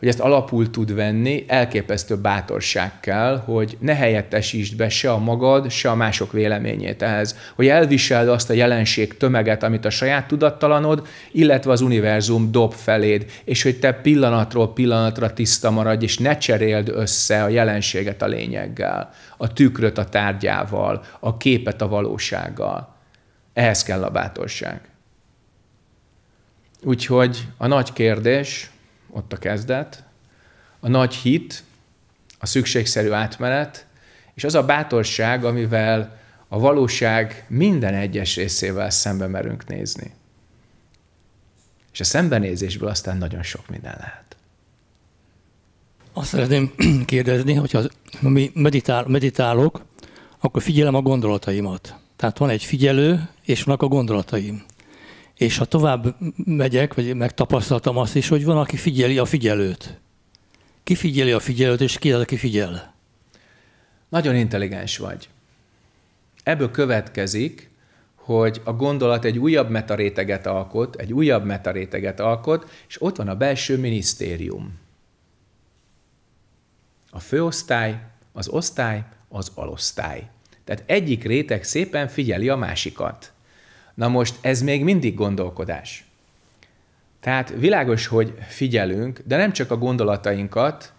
hogy ezt alapul tud venni, elképesztő bátorság kell, hogy ne helyettesítsd be se a magad, se a mások véleményét ehhez. Hogy elviseld azt a jelenség tömeget, amit a saját tudattalanod, illetve az univerzum dob feléd, és hogy te pillanatról pillanatra tiszta maradj, és ne cseréld össze a jelenséget a lényeggel, a tükröt a tárgyával, a képet a valósággal. Ehhez kell a bátorság. Úgyhogy a nagy kérdés, ott a kezdet, a nagy hit, a szükségszerű átmenet, és az a bátorság, amivel a valóság minden egyes részével szembe merünk nézni. És a szembenézésből aztán nagyon sok minden lehet. Azt szeretném kérdezni, hogy ha mi meditál, meditálok, akkor figyelem a gondolataimat. Tehát van egy figyelő, és vannak a gondolataim. És ha tovább megyek, vagy megtapasztaltam azt is, hogy van, aki figyeli a figyelőt. Ki figyeli a figyelőt, és ki az, aki figyel? Nagyon intelligens vagy. Ebből következik, hogy a gondolat egy újabb metaréteget alkot, egy újabb metaréteget alkot, és ott van a belső minisztérium. A főosztály, az osztály, az alosztály. Tehát egyik réteg szépen figyeli a másikat. Na most ez még mindig gondolkodás. Tehát világos, hogy figyelünk, de nem csak a gondolatainkat,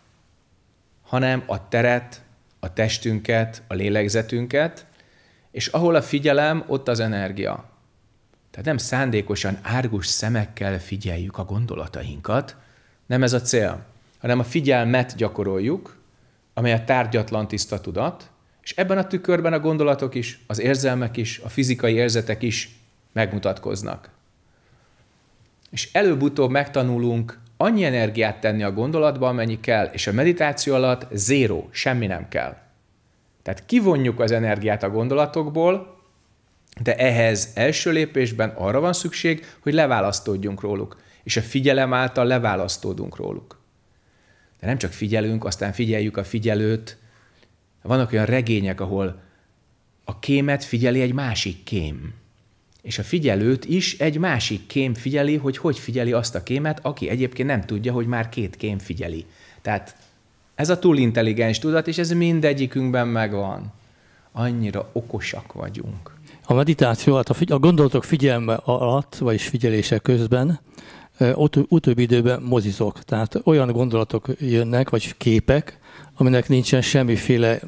hanem a teret, a testünket, a lélegzetünket, és ahol a figyelem, ott az energia. Tehát nem szándékosan árgus szemekkel figyeljük a gondolatainkat, nem ez a cél, hanem a figyelmet gyakoroljuk, amely a tárgyatlan tiszta tudat, és ebben a tükörben a gondolatok is, az érzelmek is, a fizikai érzetek is megmutatkoznak. És előbb-utóbb megtanulunk annyi energiát tenni a gondolatba, amennyi kell, és a meditáció alatt zéro, semmi nem kell. Tehát kivonjuk az energiát a gondolatokból, de ehhez első lépésben arra van szükség, hogy leválasztódjunk róluk, és a figyelem által leválasztódunk róluk. De nem csak figyelünk, aztán figyeljük a figyelőt. Vannak olyan regények, ahol a kémet figyeli egy másik kém. És a figyelőt is egy másik kém figyeli, hogy hogy figyeli azt a kémet, aki egyébként nem tudja, hogy már két kém figyeli. Tehát ez a túlintelligens tudat, és ez mindegyikünkben megvan. Annyira okosak vagyunk. A meditáció alatt, a, figy- a gondolatok figyelme alatt, vagyis figyelése közben, ott, utóbbi időben mozizok. Tehát olyan gondolatok jönnek, vagy képek, aminek nincsen semmiféle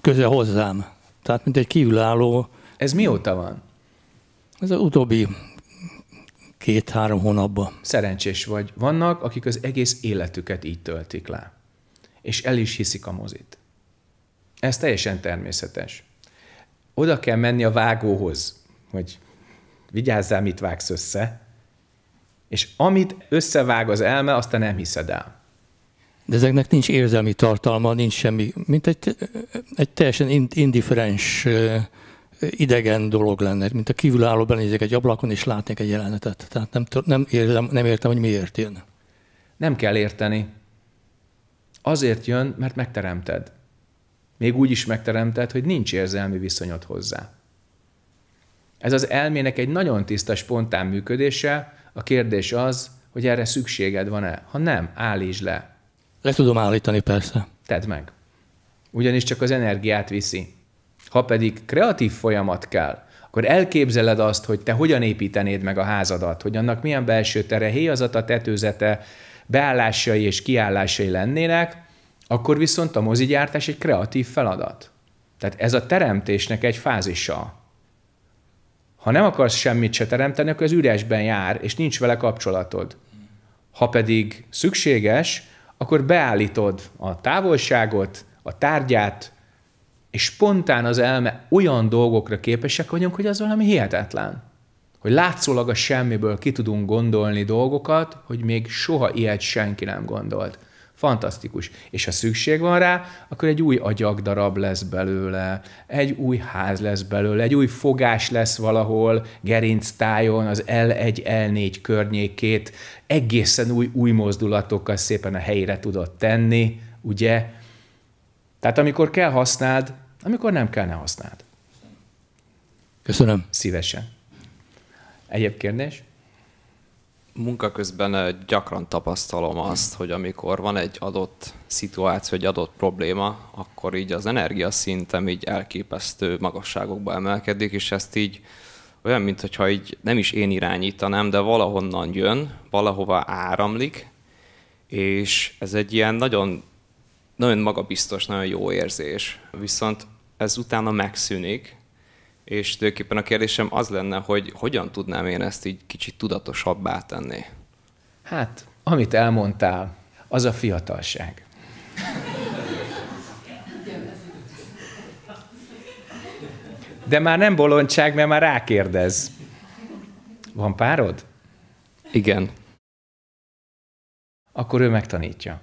köze hozzám. Tehát, mint egy kívülálló. Ez mióta van? Ez az utóbbi két-három hónapban. Szerencsés vagy. Vannak, akik az egész életüket így töltik le. És el is hiszik a mozit. Ez teljesen természetes. Oda kell menni a vágóhoz, hogy vigyázzál, mit vágsz össze, és amit összevág az elme, azt te nem hiszed el. De ezeknek nincs érzelmi tartalma, nincs semmi, mint egy, egy teljesen indiferens idegen dolog lenne, mint a kívülálló benézek egy ablakon és látnék egy jelenetet. Tehát nem, nem, értem, nem értem, hogy miért jön. Nem kell érteni. Azért jön, mert megteremted. Még úgy is megteremted, hogy nincs érzelmi viszonyod hozzá. Ez az elmének egy nagyon tiszta, spontán működése. A kérdés az, hogy erre szükséged van-e. Ha nem, állítsd le. Le tudom állítani, persze. Tedd meg. Ugyanis csak az energiát viszi. Ha pedig kreatív folyamat kell, akkor elképzeled azt, hogy te hogyan építenéd meg a házadat, hogy annak milyen belső tere, az a tetőzete, beállásai és kiállásai lennének, akkor viszont a mozigyártás egy kreatív feladat. Tehát ez a teremtésnek egy fázisa. Ha nem akarsz semmit se teremteni, akkor az üresben jár, és nincs vele kapcsolatod. Ha pedig szükséges, akkor beállítod a távolságot, a tárgyát, és spontán az elme olyan dolgokra képesek vagyunk, hogy az valami hihetetlen. Hogy látszólag a semmiből ki tudunk gondolni dolgokat, hogy még soha ilyet senki nem gondolt. Fantasztikus. És ha szükség van rá, akkor egy új agyagdarab lesz belőle, egy új ház lesz belőle, egy új fogás lesz valahol gerinctájon, az L1-L4 környékét egészen új, új mozdulatokkal szépen a helyére tudod tenni, ugye? Tehát amikor kell használd, amikor nem kell, ne használd. Köszönöm. Szívesen. Egyéb kérdés? Munka közben eh, gyakran tapasztalom azt, hogy amikor van egy adott szituáció, egy adott probléma, akkor így az energiaszintem így elképesztő magasságokba emelkedik, és ezt így olyan, mintha így nem is én irányítanám, de valahonnan jön, valahova áramlik, és ez egy ilyen nagyon nagyon magabiztos, nagyon jó érzés. Viszont ez utána megszűnik, és tulajdonképpen a kérdésem az lenne, hogy hogyan tudnám én ezt így kicsit tudatosabbá tenni? Hát, amit elmondtál, az a fiatalság. De már nem bolondság, mert már rákérdez. Van párod? Igen. Akkor ő megtanítja.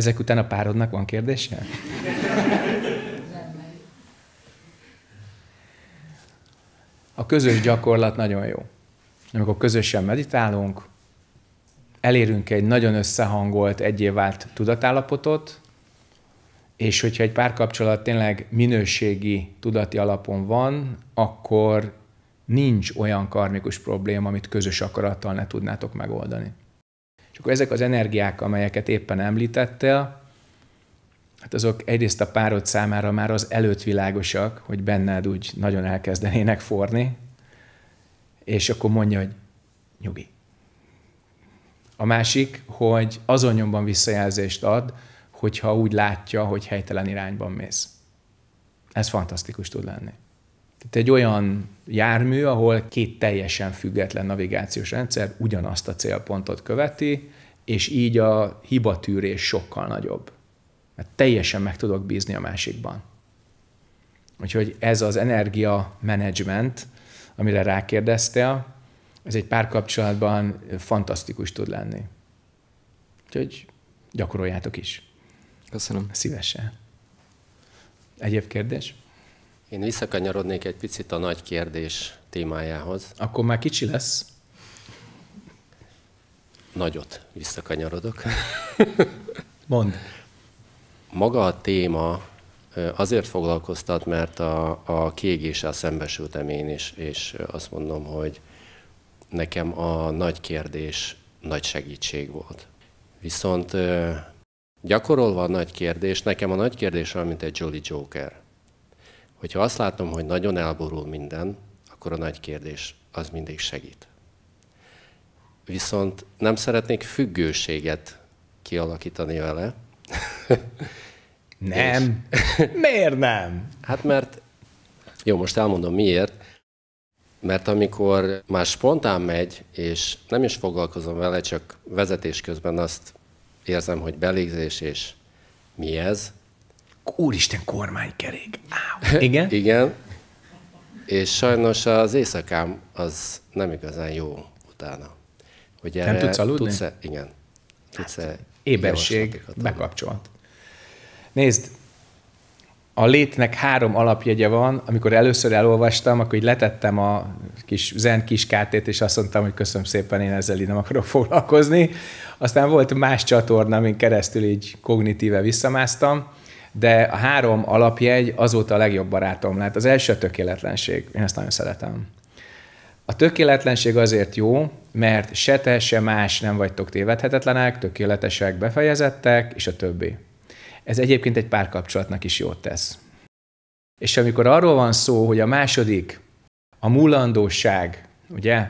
Ezek után a párodnak van kérdése? A közös gyakorlat nagyon jó. Amikor közösen meditálunk, elérünk egy nagyon összehangolt, egyévált tudatállapotot, és hogyha egy párkapcsolat tényleg minőségi tudati alapon van, akkor nincs olyan karmikus probléma, amit közös akarattal ne tudnátok megoldani akkor ezek az energiák, amelyeket éppen említettél, hát azok egyrészt a párod számára már az előtt világosak, hogy benned úgy nagyon elkezdenének forni, és akkor mondja, hogy nyugi. A másik, hogy azon nyomban visszajelzést ad, hogyha úgy látja, hogy helytelen irányban mész. Ez fantasztikus tud lenni. Tehát egy olyan jármű, ahol két teljesen független navigációs rendszer ugyanazt a célpontot követi, és így a hibatűrés sokkal nagyobb. Mert teljesen meg tudok bízni a másikban. Úgyhogy ez az energia management, amire rákérdeztél, ez egy párkapcsolatban fantasztikus tud lenni. Úgyhogy gyakoroljátok is. Köszönöm. Szívesen. Egyéb kérdés? Én visszakanyarodnék egy picit a nagy kérdés témájához. Akkor már kicsi lesz. Nagyot visszakanyarodok. Mond. Maga a téma azért foglalkoztat, mert a, a kiégéssel szembesültem én is, és azt mondom, hogy nekem a nagy kérdés nagy segítség volt. Viszont gyakorolva a nagy kérdés, nekem a nagy kérdés olyan, mint egy Jolly Joker. Hogyha azt látom, hogy nagyon elborul minden, akkor a nagy kérdés az mindig segít. Viszont nem szeretnék függőséget kialakítani vele. Nem. És... Miért nem? Hát mert, jó, most elmondom miért. Mert amikor már spontán megy, és nem is foglalkozom vele, csak vezetés közben azt érzem, hogy belégzés, és mi ez, úristen, kormánykerék. Áll. Igen? Igen. És sajnos az éjszakám az nem igazán jó utána. Hogy nem tudsz aludni? Tudsz -e? Igen. Tudsz -e hát, éberség bekapcsolt. Nézd, a létnek három alapjegye van. Amikor először elolvastam, akkor így letettem a kis zen kiskátét, és azt mondtam, hogy köszönöm szépen, én ezzel így nem akarok foglalkozni. Aztán volt más csatorna, amin keresztül így kognitíve visszamásztam de a három alapjegy azóta a legjobb barátom lett. Az első a tökéletlenség. Én ezt nagyon szeretem. A tökéletlenség azért jó, mert se te, se más nem vagytok tévedhetetlenek, tökéletesek, befejezettek, és a többi. Ez egyébként egy párkapcsolatnak is jót tesz. És amikor arról van szó, hogy a második, a múlandóság, ugye,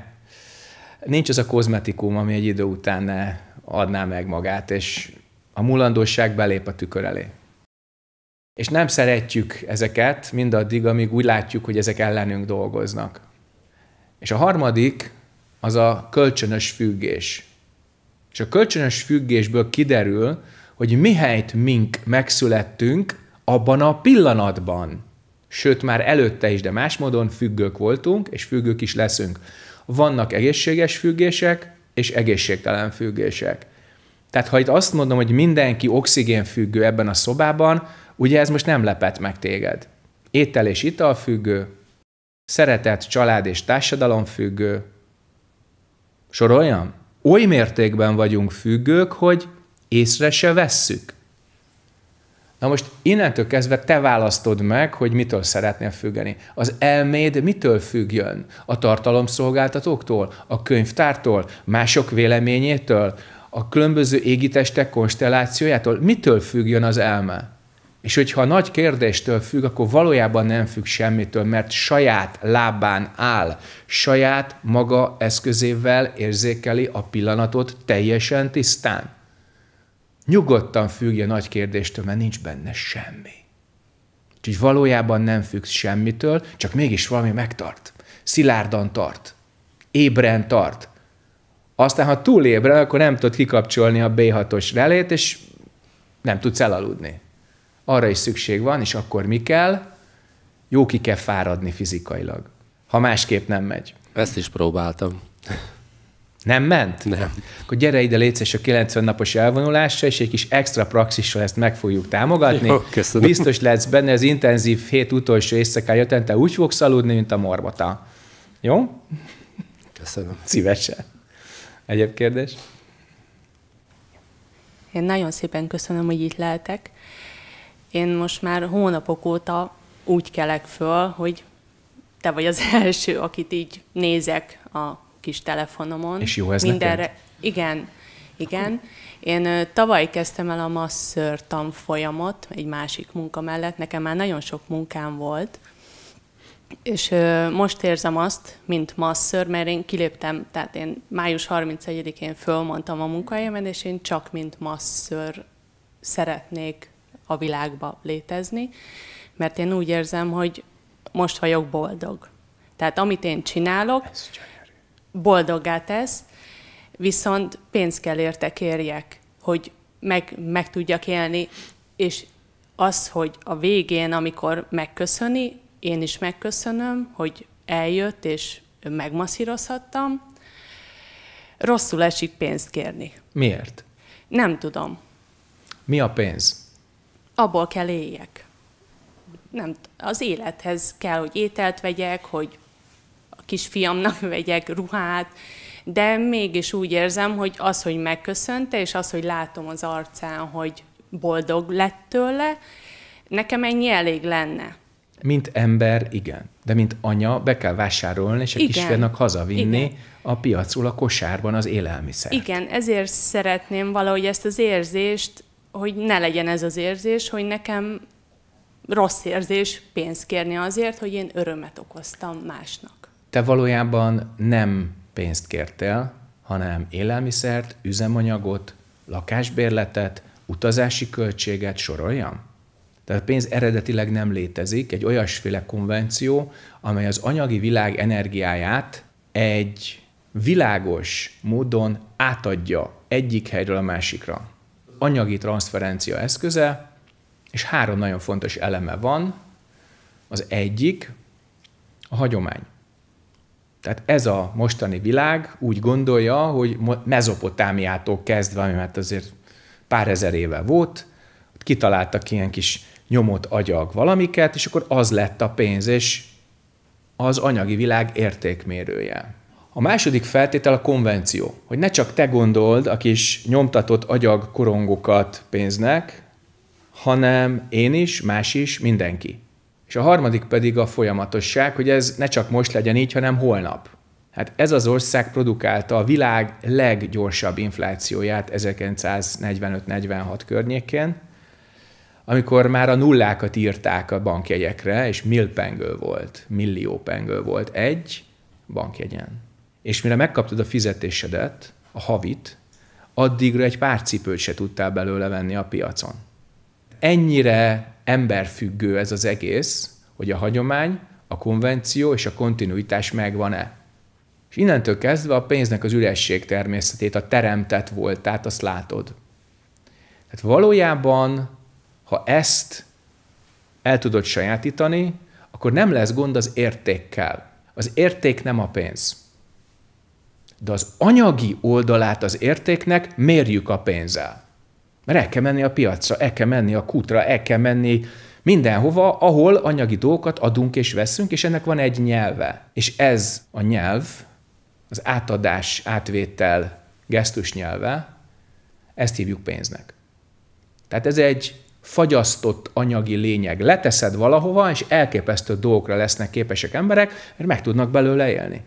nincs az a kozmetikum, ami egy idő után ne adná meg magát, és a múlandóság belép a tükör elé és nem szeretjük ezeket mindaddig, amíg úgy látjuk, hogy ezek ellenünk dolgoznak. És a harmadik az a kölcsönös függés. És a kölcsönös függésből kiderül, hogy mihelyt mink megszülettünk abban a pillanatban, sőt már előtte is, de más módon függők voltunk, és függők is leszünk. Vannak egészséges függések, és egészségtelen függések. Tehát ha itt azt mondom, hogy mindenki oxigénfüggő ebben a szobában, ugye ez most nem lepett meg téged. Étel és ital függő, szeretet, család és társadalom függő. Soroljam? Oly mértékben vagyunk függők, hogy észre se vesszük. Na most innentől kezdve te választod meg, hogy mitől szeretnél függeni. Az elméd mitől függjön? A tartalomszolgáltatóktól? A könyvtártól? Mások véleményétől? a különböző égitestek konstellációjától? Mitől függjön az elme? És hogyha a nagy kérdéstől függ, akkor valójában nem függ semmitől, mert saját lábán áll, saját maga eszközével érzékeli a pillanatot teljesen tisztán. Nyugodtan függj a nagy kérdéstől, mert nincs benne semmi. Úgyhogy valójában nem függ semmitől, csak mégis valami megtart. Szilárdan tart. Ébren tart. Aztán, ha túlébre, akkor nem tudod kikapcsolni a B6-os relét, és nem tudsz elaludni. Arra is szükség van, és akkor mi kell? Jó ki kell fáradni fizikailag, ha másképp nem megy. Ezt is próbáltam. Nem ment? Nem. Akkor gyere ide, légy és a 90 napos elvonulásra, és egy kis extra praxissal ezt meg fogjuk támogatni. Jó, Biztos lesz benne, az intenzív hét utolsó éjszakája te úgy fogsz aludni, mint a mormota. Jó? Köszönöm. Szívesen. Egyéb kérdés? Én nagyon szépen köszönöm, hogy itt lehetek. Én most már hónapok óta úgy kelek föl, hogy te vagy az első, akit így nézek a kis telefonomon. És jó ez Mindenre... neked? Igen, igen. Én tavaly kezdtem el a masször tanfolyamot egy másik munka mellett. Nekem már nagyon sok munkám volt, és ö, most érzem azt, mint masször, mert én kiléptem, tehát én május 31-én fölmondtam a munkahelyemet, és én csak mint masször szeretnék a világba létezni, mert én úgy érzem, hogy most vagyok boldog. Tehát amit én csinálok, boldoggá tesz, viszont pénzt kell érte kérjek, hogy meg, meg tudjak élni, és az, hogy a végén, amikor megköszöni, én is megköszönöm, hogy eljött és megmasszírozhattam. Rosszul esik pénzt kérni. Miért? Nem tudom. Mi a pénz? Abból kell éljek. Nem, az élethez kell, hogy ételt vegyek, hogy a kisfiamnak vegyek ruhát, de mégis úgy érzem, hogy az, hogy megköszönte, és az, hogy látom az arcán, hogy boldog lett tőle, nekem ennyi elég lenne. Mint ember, igen. De mint anya, be kell vásárolni, és a kisfiának hazavinni igen. a piacról a kosárban az élelmiszer. Igen, ezért szeretném valahogy ezt az érzést, hogy ne legyen ez az érzés, hogy nekem rossz érzés pénzt kérni azért, hogy én örömet okoztam másnak. Te valójában nem pénzt kértél, hanem élelmiszert, üzemanyagot, lakásbérletet, utazási költséget, soroljam? Tehát pénz eredetileg nem létezik, egy olyasféle konvenció, amely az anyagi világ energiáját egy világos módon átadja egyik helyről a másikra. Anyagi transferencia eszköze, és három nagyon fontos eleme van. Az egyik a hagyomány. Tehát ez a mostani világ úgy gondolja, hogy mezopotámiától kezdve, mert hát azért pár ezer éve volt, kitaláltak ilyen kis Nyomott agyag valamiket, és akkor az lett a pénz, és az anyagi világ értékmérője. A második feltétel a konvenció, hogy ne csak te gondold a kis nyomtatott agyag korongokat pénznek, hanem én is, más is, mindenki. És a harmadik pedig a folyamatosság, hogy ez ne csak most legyen így, hanem holnap. Hát ez az ország produkálta a világ leggyorsabb inflációját 1945-46 környékén, amikor már a nullákat írták a bankjegyekre, és millpengő volt, millió pengő volt egy bankjegyen. És mire megkaptad a fizetésedet, a havit, addigra egy pár cipőt se tudtál belőle venni a piacon. Ennyire emberfüggő ez az egész, hogy a hagyomány, a konvenció és a kontinuitás megvan-e. És innentől kezdve a pénznek az üresség természetét, a teremtett voltát, azt látod. Tehát valójában ha ezt el tudod sajátítani, akkor nem lesz gond az értékkel. Az érték nem a pénz. De az anyagi oldalát az értéknek mérjük a pénzzel. Mert el kell menni a piacra, el kell menni a kutra, el kell menni mindenhova, ahol anyagi dolgokat adunk és veszünk, és ennek van egy nyelve. És ez a nyelv, az átadás, átvétel gesztus nyelve, ezt hívjuk pénznek. Tehát ez egy fagyasztott anyagi lényeg. Leteszed valahova, és elképesztő dolgokra lesznek képesek emberek, mert meg tudnak belőle élni.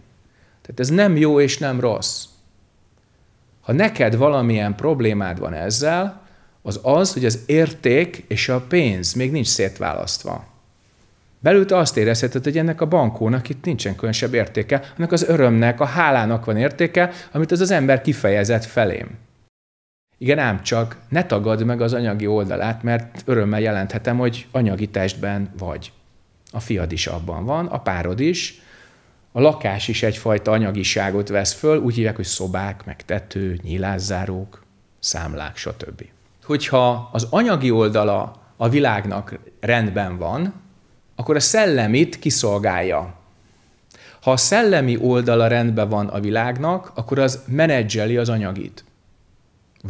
Tehát ez nem jó és nem rossz. Ha neked valamilyen problémád van ezzel, az az, hogy az érték és a pénz még nincs szétválasztva. Belül te azt érezheted, hogy ennek a bankónak itt nincsen különösebb értéke, annak az örömnek, a hálának van értéke, amit az az ember kifejezett felém. Igen, ám csak ne tagadd meg az anyagi oldalát, mert örömmel jelenthetem, hogy anyagi testben vagy. A fiad is abban van, a párod is, a lakás is egyfajta anyagiságot vesz föl, úgy hívják, hogy szobák, meg tető, nyilázzárók, számlák, stb. Hogyha az anyagi oldala a világnak rendben van, akkor a szellemit kiszolgálja. Ha a szellemi oldala rendben van a világnak, akkor az menedzseli az anyagit.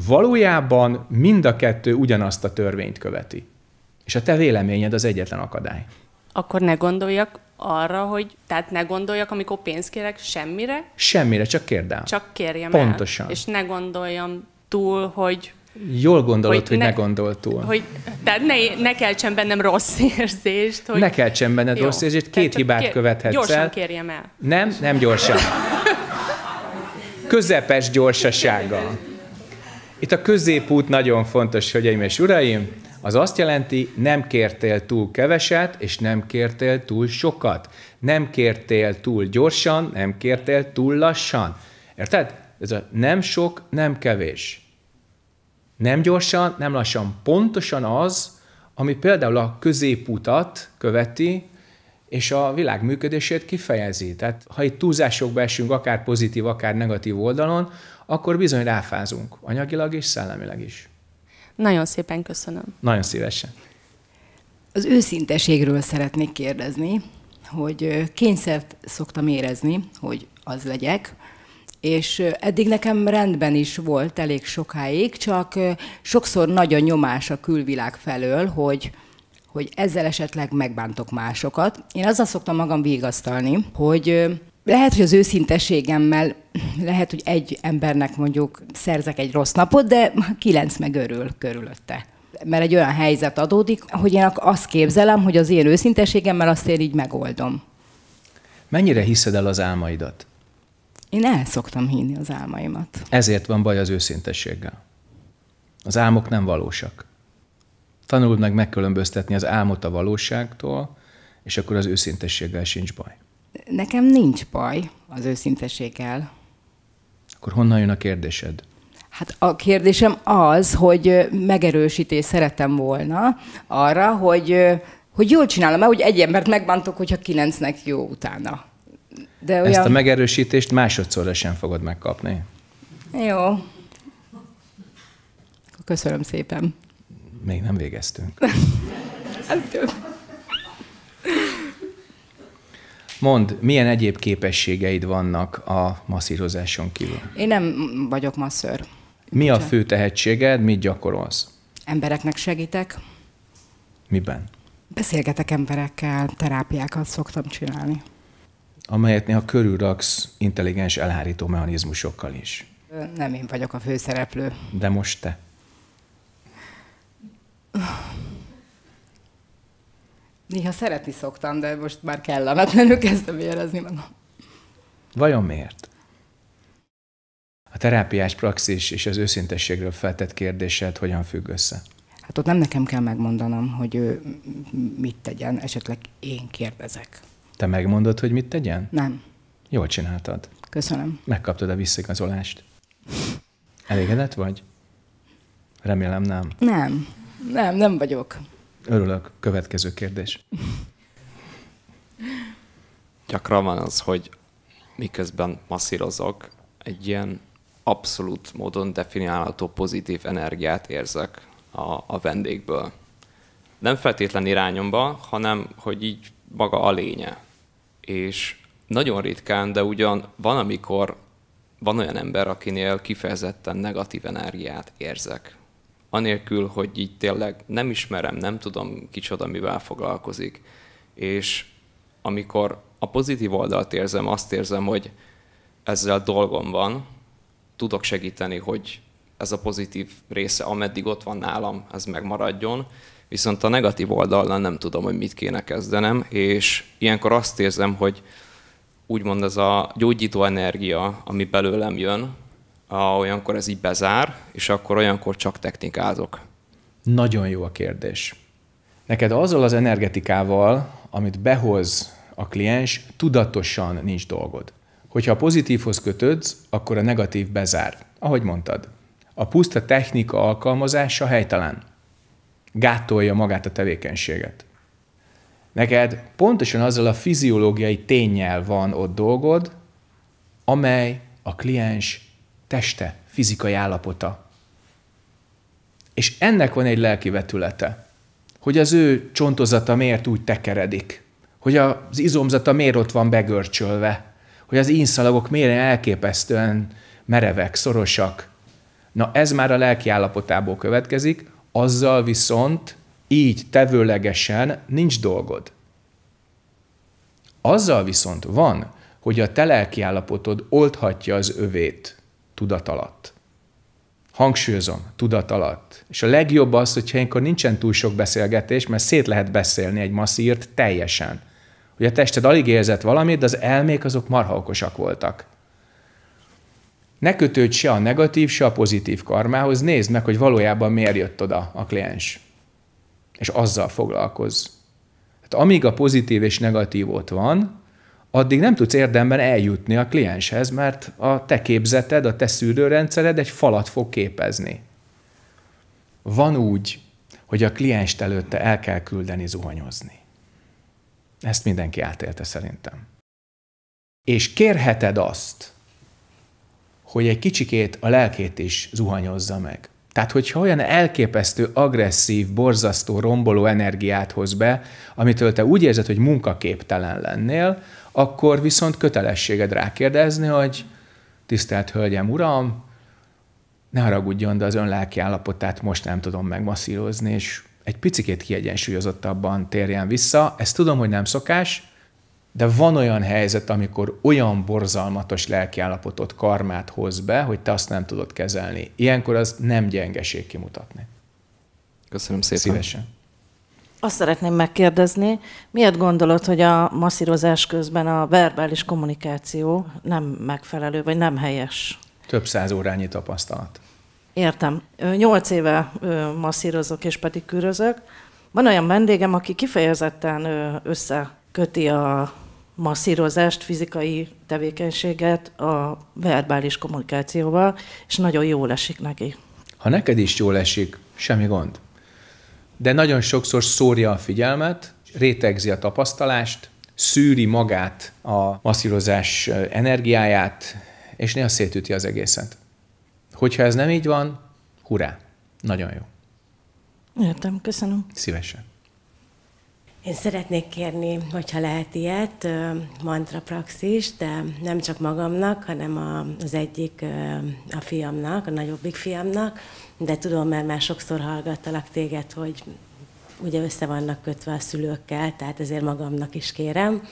Valójában mind a kettő ugyanazt a törvényt követi. És a te véleményed az egyetlen akadály. Akkor ne gondoljak arra, hogy tehát ne gondoljak, amikor pénzt kérek, semmire? Semmire, csak kérdem. Csak kérjem Pontosan. El, és ne gondoljam túl, hogy Jól gondolod, hogy, hogy ne, ne túl. Hogy, tehát ne, ne keltsen bennem rossz érzést. Hogy... Ne keltsen benned jó, rossz érzést, két hibát kér, követhetsz gyorsan el. Gyorsan kérjem el. Nem, nem gyorsan. Közepes gyorsasággal. Itt a középút nagyon fontos, hölgyeim és uraim, az azt jelenti, nem kértél túl keveset, és nem kértél túl sokat. Nem kértél túl gyorsan, nem kértél túl lassan. Érted? Ez a nem sok, nem kevés. Nem gyorsan, nem lassan. Pontosan az, ami például a középutat követi, és a világ működését kifejezi. Tehát ha itt túlzásokba esünk, akár pozitív, akár negatív oldalon, akkor bizony ráfázunk anyagilag és szellemileg is. Nagyon szépen köszönöm. Nagyon szívesen. Az őszinteségről szeretnék kérdezni, hogy kényszert szoktam érezni, hogy az legyek, és eddig nekem rendben is volt elég sokáig, csak sokszor nagy a nyomás a külvilág felől, hogy, hogy ezzel esetleg megbántok másokat. Én azzal szoktam magam vigasztalni, hogy lehet, hogy az őszinteségemmel lehet, hogy egy embernek mondjuk szerzek egy rossz napot, de kilenc örül körülötte mert egy olyan helyzet adódik, hogy én azt képzelem, hogy az én őszinteségemmel azt én így megoldom. Mennyire hiszed el az álmaidat? Én el szoktam hinni az álmaimat. Ezért van baj az őszintességgel. Az álmok nem valósak. Tanuld meg megkülönböztetni az álmot a valóságtól, és akkor az őszintességgel sincs baj. Nekem nincs baj az őszintességgel. Akkor honnan jön a kérdésed? Hát a kérdésem az, hogy megerősítés szerettem volna arra, hogy, hogy jól csinálom-e, hogy egy embert megbántok, hogyha kilencnek jó utána. De olyan... Ezt a megerősítést másodszorra sem fogod megkapni. Jó. Köszönöm szépen. Még nem végeztünk. Mond, milyen egyéb képességeid vannak a masszírozáson kívül? Én nem vagyok masször. Mi Bocsán. a fő tehetséged, mit gyakorolsz? Embereknek segítek. Miben? Beszélgetek emberekkel, terápiákat szoktam csinálni. Amelyet néha körülraksz intelligens elhárító mechanizmusokkal is. Nem én vagyok a főszereplő. De most te. Öh. Néha szeretni szoktam, de most már kellemetlenül kezdtem érezni magam. Vajon miért? A terápiás praxis és az őszintességről feltett kérdésed hogyan függ össze? Hát ott nem nekem kell megmondanom, hogy ő mit tegyen, esetleg én kérdezek. Te megmondod, hogy mit tegyen? Nem. Jól csináltad. Köszönöm. Megkaptad a visszigazolást. Elégedett vagy? Remélem nem. Nem, nem, nem vagyok. Örülök. Következő kérdés. Gyakran van az, hogy miközben masszírozok, egy ilyen abszolút módon definiálható pozitív energiát érzek a, a vendégből. Nem feltétlen irányomba, hanem hogy így maga a lénye. És nagyon ritkán, de ugyan van, amikor van olyan ember, akinél kifejezetten negatív energiát érzek anélkül, hogy így tényleg nem ismerem, nem tudom kicsoda mivel foglalkozik. És amikor a pozitív oldalt érzem, azt érzem, hogy ezzel dolgom van, tudok segíteni, hogy ez a pozitív része, ameddig ott van nálam, ez megmaradjon, viszont a negatív oldallal nem tudom, hogy mit kéne kezdenem, és ilyenkor azt érzem, hogy úgymond ez a gyógyító energia, ami belőlem jön, a, olyankor ez így bezár, és akkor olyankor csak technikázok? Nagyon jó a kérdés. Neked azzal az energetikával, amit behoz a kliens, tudatosan nincs dolgod. Hogyha a pozitívhoz kötődsz, akkor a negatív bezár. Ahogy mondtad, a puszta technika alkalmazása helytelen. Gátolja magát a tevékenységet. Neked pontosan azzal a fiziológiai tényel van ott dolgod, amely a kliens teste, fizikai állapota. És ennek van egy lelki vetülete, hogy az ő csontozata miért úgy tekeredik, hogy az izomzata miért ott van begörcsölve, hogy az ínszalagok miért elképesztően merevek, szorosak. Na ez már a lelki állapotából következik, azzal viszont így tevőlegesen nincs dolgod. Azzal viszont van, hogy a te lelki állapotod oldhatja az övét tudat alatt. Hangsúlyozom, tudat alatt. És a legjobb az, hogyha ilyenkor nincsen túl sok beszélgetés, mert szét lehet beszélni egy masszírt teljesen. Hogy a tested alig érzett valamit, de az elmék azok marhaokosak voltak. Ne kötődj se a negatív, se a pozitív karmához, nézd meg, hogy valójában miért jött oda a kliens. És azzal foglalkozz. Hát amíg a pozitív és negatív ott van, addig nem tudsz érdemben eljutni a klienshez, mert a te képzeted, a te szűrőrendszered egy falat fog képezni. Van úgy, hogy a klienst előtte el kell küldeni zuhanyozni. Ezt mindenki átélte szerintem. És kérheted azt, hogy egy kicsikét a lelkét is zuhanyozza meg. Tehát, hogyha olyan elképesztő, agresszív, borzasztó, romboló energiát hoz be, amitől te úgy érzed, hogy munkaképtelen lennél, akkor viszont kötelességed rákérdezni, hogy tisztelt Hölgyem, Uram, ne haragudjon, de az ön lelki állapotát most nem tudom megmasszírozni, és egy picikét kiegyensúlyozottabban térjen vissza. Ezt tudom, hogy nem szokás, de van olyan helyzet, amikor olyan borzalmatos lelkiállapotot, karmát hoz be, hogy te azt nem tudod kezelni. Ilyenkor az nem gyengeség kimutatni. Köszönöm szépen. Szívesen. Azt szeretném megkérdezni, miért gondolod, hogy a masszírozás közben a verbális kommunikáció nem megfelelő, vagy nem helyes? Több száz órányi tapasztalat. Értem. Nyolc éve masszírozok és pedig kürözök. Van olyan vendégem, aki kifejezetten összeköti a masszírozást, fizikai tevékenységet a verbális kommunikációval, és nagyon jól esik neki. Ha neked is jól esik, semmi gond de nagyon sokszor szórja a figyelmet, rétegzi a tapasztalást, szűri magát a masszírozás energiáját, és néha szétüti az egészet. Hogyha ez nem így van, hurrá, nagyon jó. Értem, köszönöm. Szívesen. Én szeretnék kérni, hogyha lehet ilyet, mantrapraxis, de nem csak magamnak, hanem az egyik, a fiamnak, a nagyobbik fiamnak, de tudom, mert már sokszor hallgattalak téged, hogy ugye össze vannak kötve a szülőkkel, tehát ezért magamnak is kérem.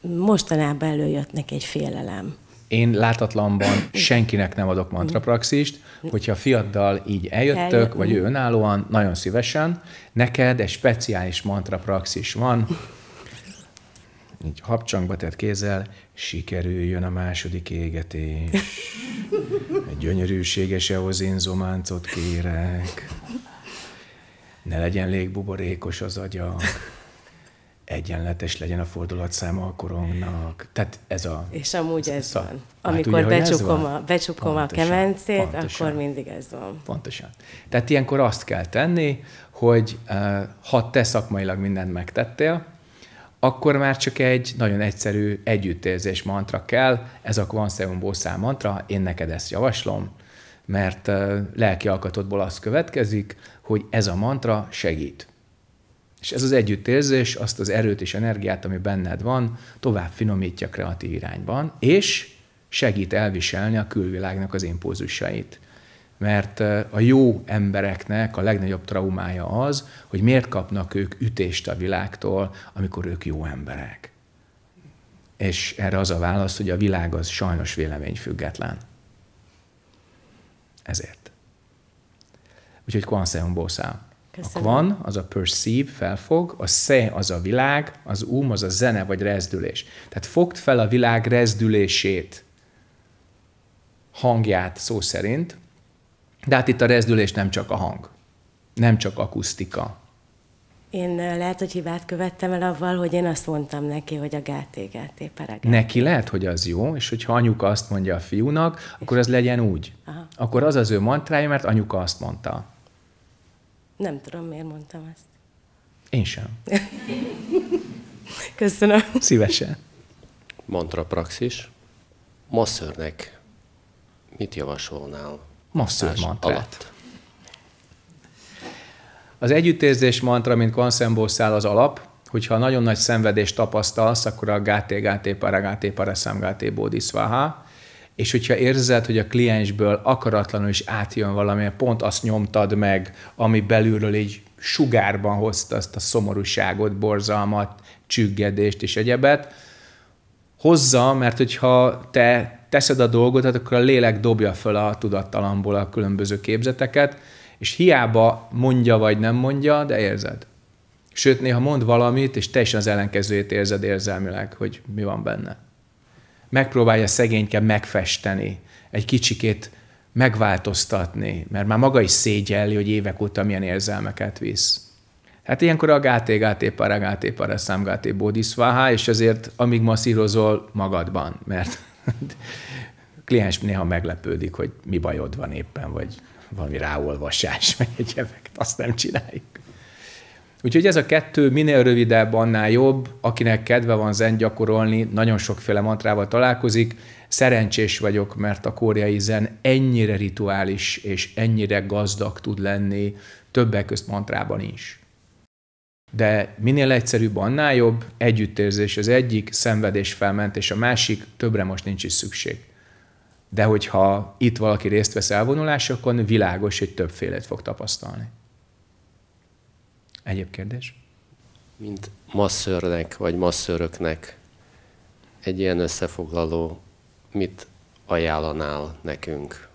Mostanában előjött neki egy félelem. Én látatlanban senkinek nem adok mantrapraxist, hogyha fiaddal így eljöttök, Eljött. vagy ő önállóan, nagyon szívesen. Neked egy speciális mantrapraxis van, így habcsangba tett kézzel, sikerüljön a második égetés. Egy gyönyörűséges eozinzománcot kérek. Ne legyen légbuborékos az agyak. Egyenletes legyen a fordulatszáma a korongnak. Tehát ez a... És amúgy ez, szóval- ez van. van. Amikor ugye, becsukom, van? A, becsukom pontosan, a kemencét, pontosan. akkor mindig ez van. Pontosan. Tehát ilyenkor azt kell tenni, hogy eh, ha te szakmailag mindent megtettél, akkor már csak egy nagyon egyszerű együttérzés mantra kell, ez a Kvanszeum Bosszá mantra, én neked ezt javaslom, mert lelki alkatodból az következik, hogy ez a mantra segít. És ez az együttérzés azt az erőt és energiát, ami benned van, tovább finomítja kreatív irányban, és segít elviselni a külvilágnak az impulzusait mert a jó embereknek a legnagyobb traumája az, hogy miért kapnak ők ütést a világtól, amikor ők jó emberek. És erre az a válasz, hogy a világ az sajnos véleményfüggetlen. Ezért. Úgyhogy Kwan Seon Bo A kvan az a perceive, felfog, a se az a világ, az um az a zene vagy rezdülés. Tehát fogd fel a világ rezdülését, hangját szó szerint, de hát itt a rezdülés nem csak a hang, nem csak akusztika. Én eh, lehet, hogy hibát követtem el avval, hogy én azt mondtam neki, hogy a gáté-gáté peregel. Neki lehet, hogy az jó, és hogyha anyuka azt mondja a fiúnak, akkor az legyen úgy. Aha. Akkor az az ő mantrája, mert anyuka azt mondta. Nem tudom, miért mondtam ezt. Én sem. Köszönöm. Szívesen. Mantra praxis. Masszörnek mit javasolnál masszőr mantrát. Alatt. Az együttérzés mantra, mint konszembó az alap, hogyha nagyon nagy szenvedést tapasztalsz, akkor a gáté, gáté, para, gáté, para, szám, gáté, bódiszváha, és hogyha érzed, hogy a kliensből akaratlanul is átjön valami, pont azt nyomtad meg, ami belülről így sugárban hozta azt a szomorúságot, borzalmat, csüggedést és egyebet, hozza, mert hogyha te teszed a dolgot, hát akkor a lélek dobja föl a tudattalamból a különböző képzeteket, és hiába mondja vagy nem mondja, de érzed. Sőt, néha mond valamit, és teljesen az ellenkezőjét érzed érzelmileg, hogy mi van benne. Megpróbálja szegényke megfesteni, egy kicsikét megváltoztatni, mert már maga is szégyelli, hogy évek óta milyen érzelmeket visz. Hát ilyenkor a gáté, gáté, para, gáté, para, szám, gáté, bódiszváhá, és ezért amíg masszírozol magadban, mert kliens néha meglepődik, hogy mi bajod van éppen, vagy valami ráolvasás, vagy egy effekt, azt nem csináljuk. Úgyhogy ez a kettő minél rövidebb, annál jobb. Akinek kedve van zen gyakorolni, nagyon sokféle mantrával találkozik. Szerencsés vagyok, mert a koreai zen ennyire rituális és ennyire gazdag tud lenni, többek közt mantrában is de minél egyszerűbb, annál jobb, együttérzés az egyik, szenvedés és a másik, többre most nincs is szükség. De hogyha itt valaki részt vesz elvonulásokon, világos, hogy többfélet fog tapasztalni. Egyéb kérdés? Mint masszörnek, vagy masszöröknek egy ilyen összefoglaló mit ajánlanál nekünk?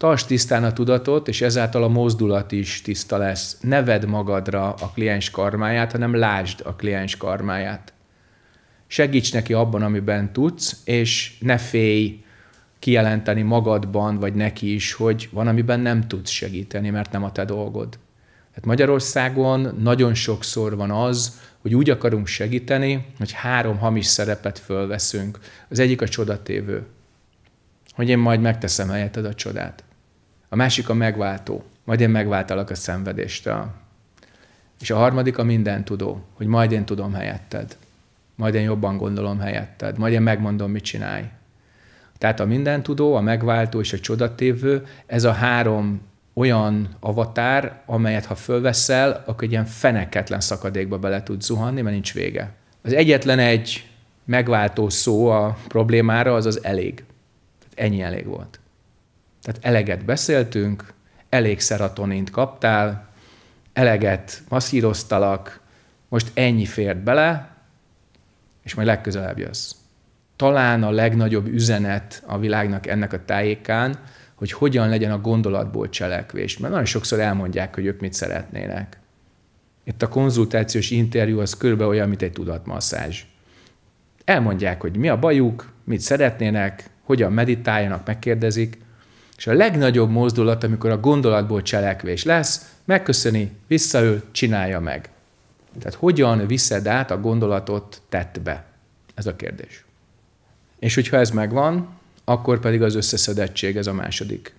Tartsd tisztán a tudatot, és ezáltal a mozdulat is tiszta lesz. Ne vedd magadra a kliens karmáját, hanem lásd a kliens karmáját. Segíts neki abban, amiben tudsz, és ne félj kijelenteni magadban, vagy neki is, hogy van, amiben nem tudsz segíteni, mert nem a te dolgod. Hát Magyarországon nagyon sokszor van az, hogy úgy akarunk segíteni, hogy három hamis szerepet fölveszünk. Az egyik a csodatévő, hogy én majd megteszem helyetted a csodát. A másik a megváltó, majd én megváltalak a szenvedéstől. És a harmadik a minden tudó, hogy majd én tudom helyetted. Majd én jobban gondolom helyetted. Majd én megmondom, mit csinálj. Tehát a minden tudó, a megváltó és a csodatévő, ez a három olyan avatár, amelyet ha fölveszel, akkor egy ilyen feneketlen szakadékba bele tud zuhanni, mert nincs vége. Az egyetlen egy megváltó szó a problémára, az az elég. Ennyi elég volt. Tehát eleget beszéltünk, elég szeratonint kaptál, eleget masszíroztalak, most ennyi fért bele, és majd legközelebb jössz. Talán a legnagyobb üzenet a világnak ennek a tájékán, hogy hogyan legyen a gondolatból cselekvés. Mert nagyon sokszor elmondják, hogy ők mit szeretnének. Itt a konzultációs interjú az körbe olyan, mint egy tudatmasszázs. Elmondják, hogy mi a bajuk, mit szeretnének, hogyan meditáljanak, megkérdezik, és a legnagyobb mozdulat, amikor a gondolatból cselekvés lesz, megköszöni, visszaül, csinálja meg. Tehát hogyan viszed át a gondolatot tettbe? Ez a kérdés. És hogyha ez megvan, akkor pedig az összeszedettség ez a második.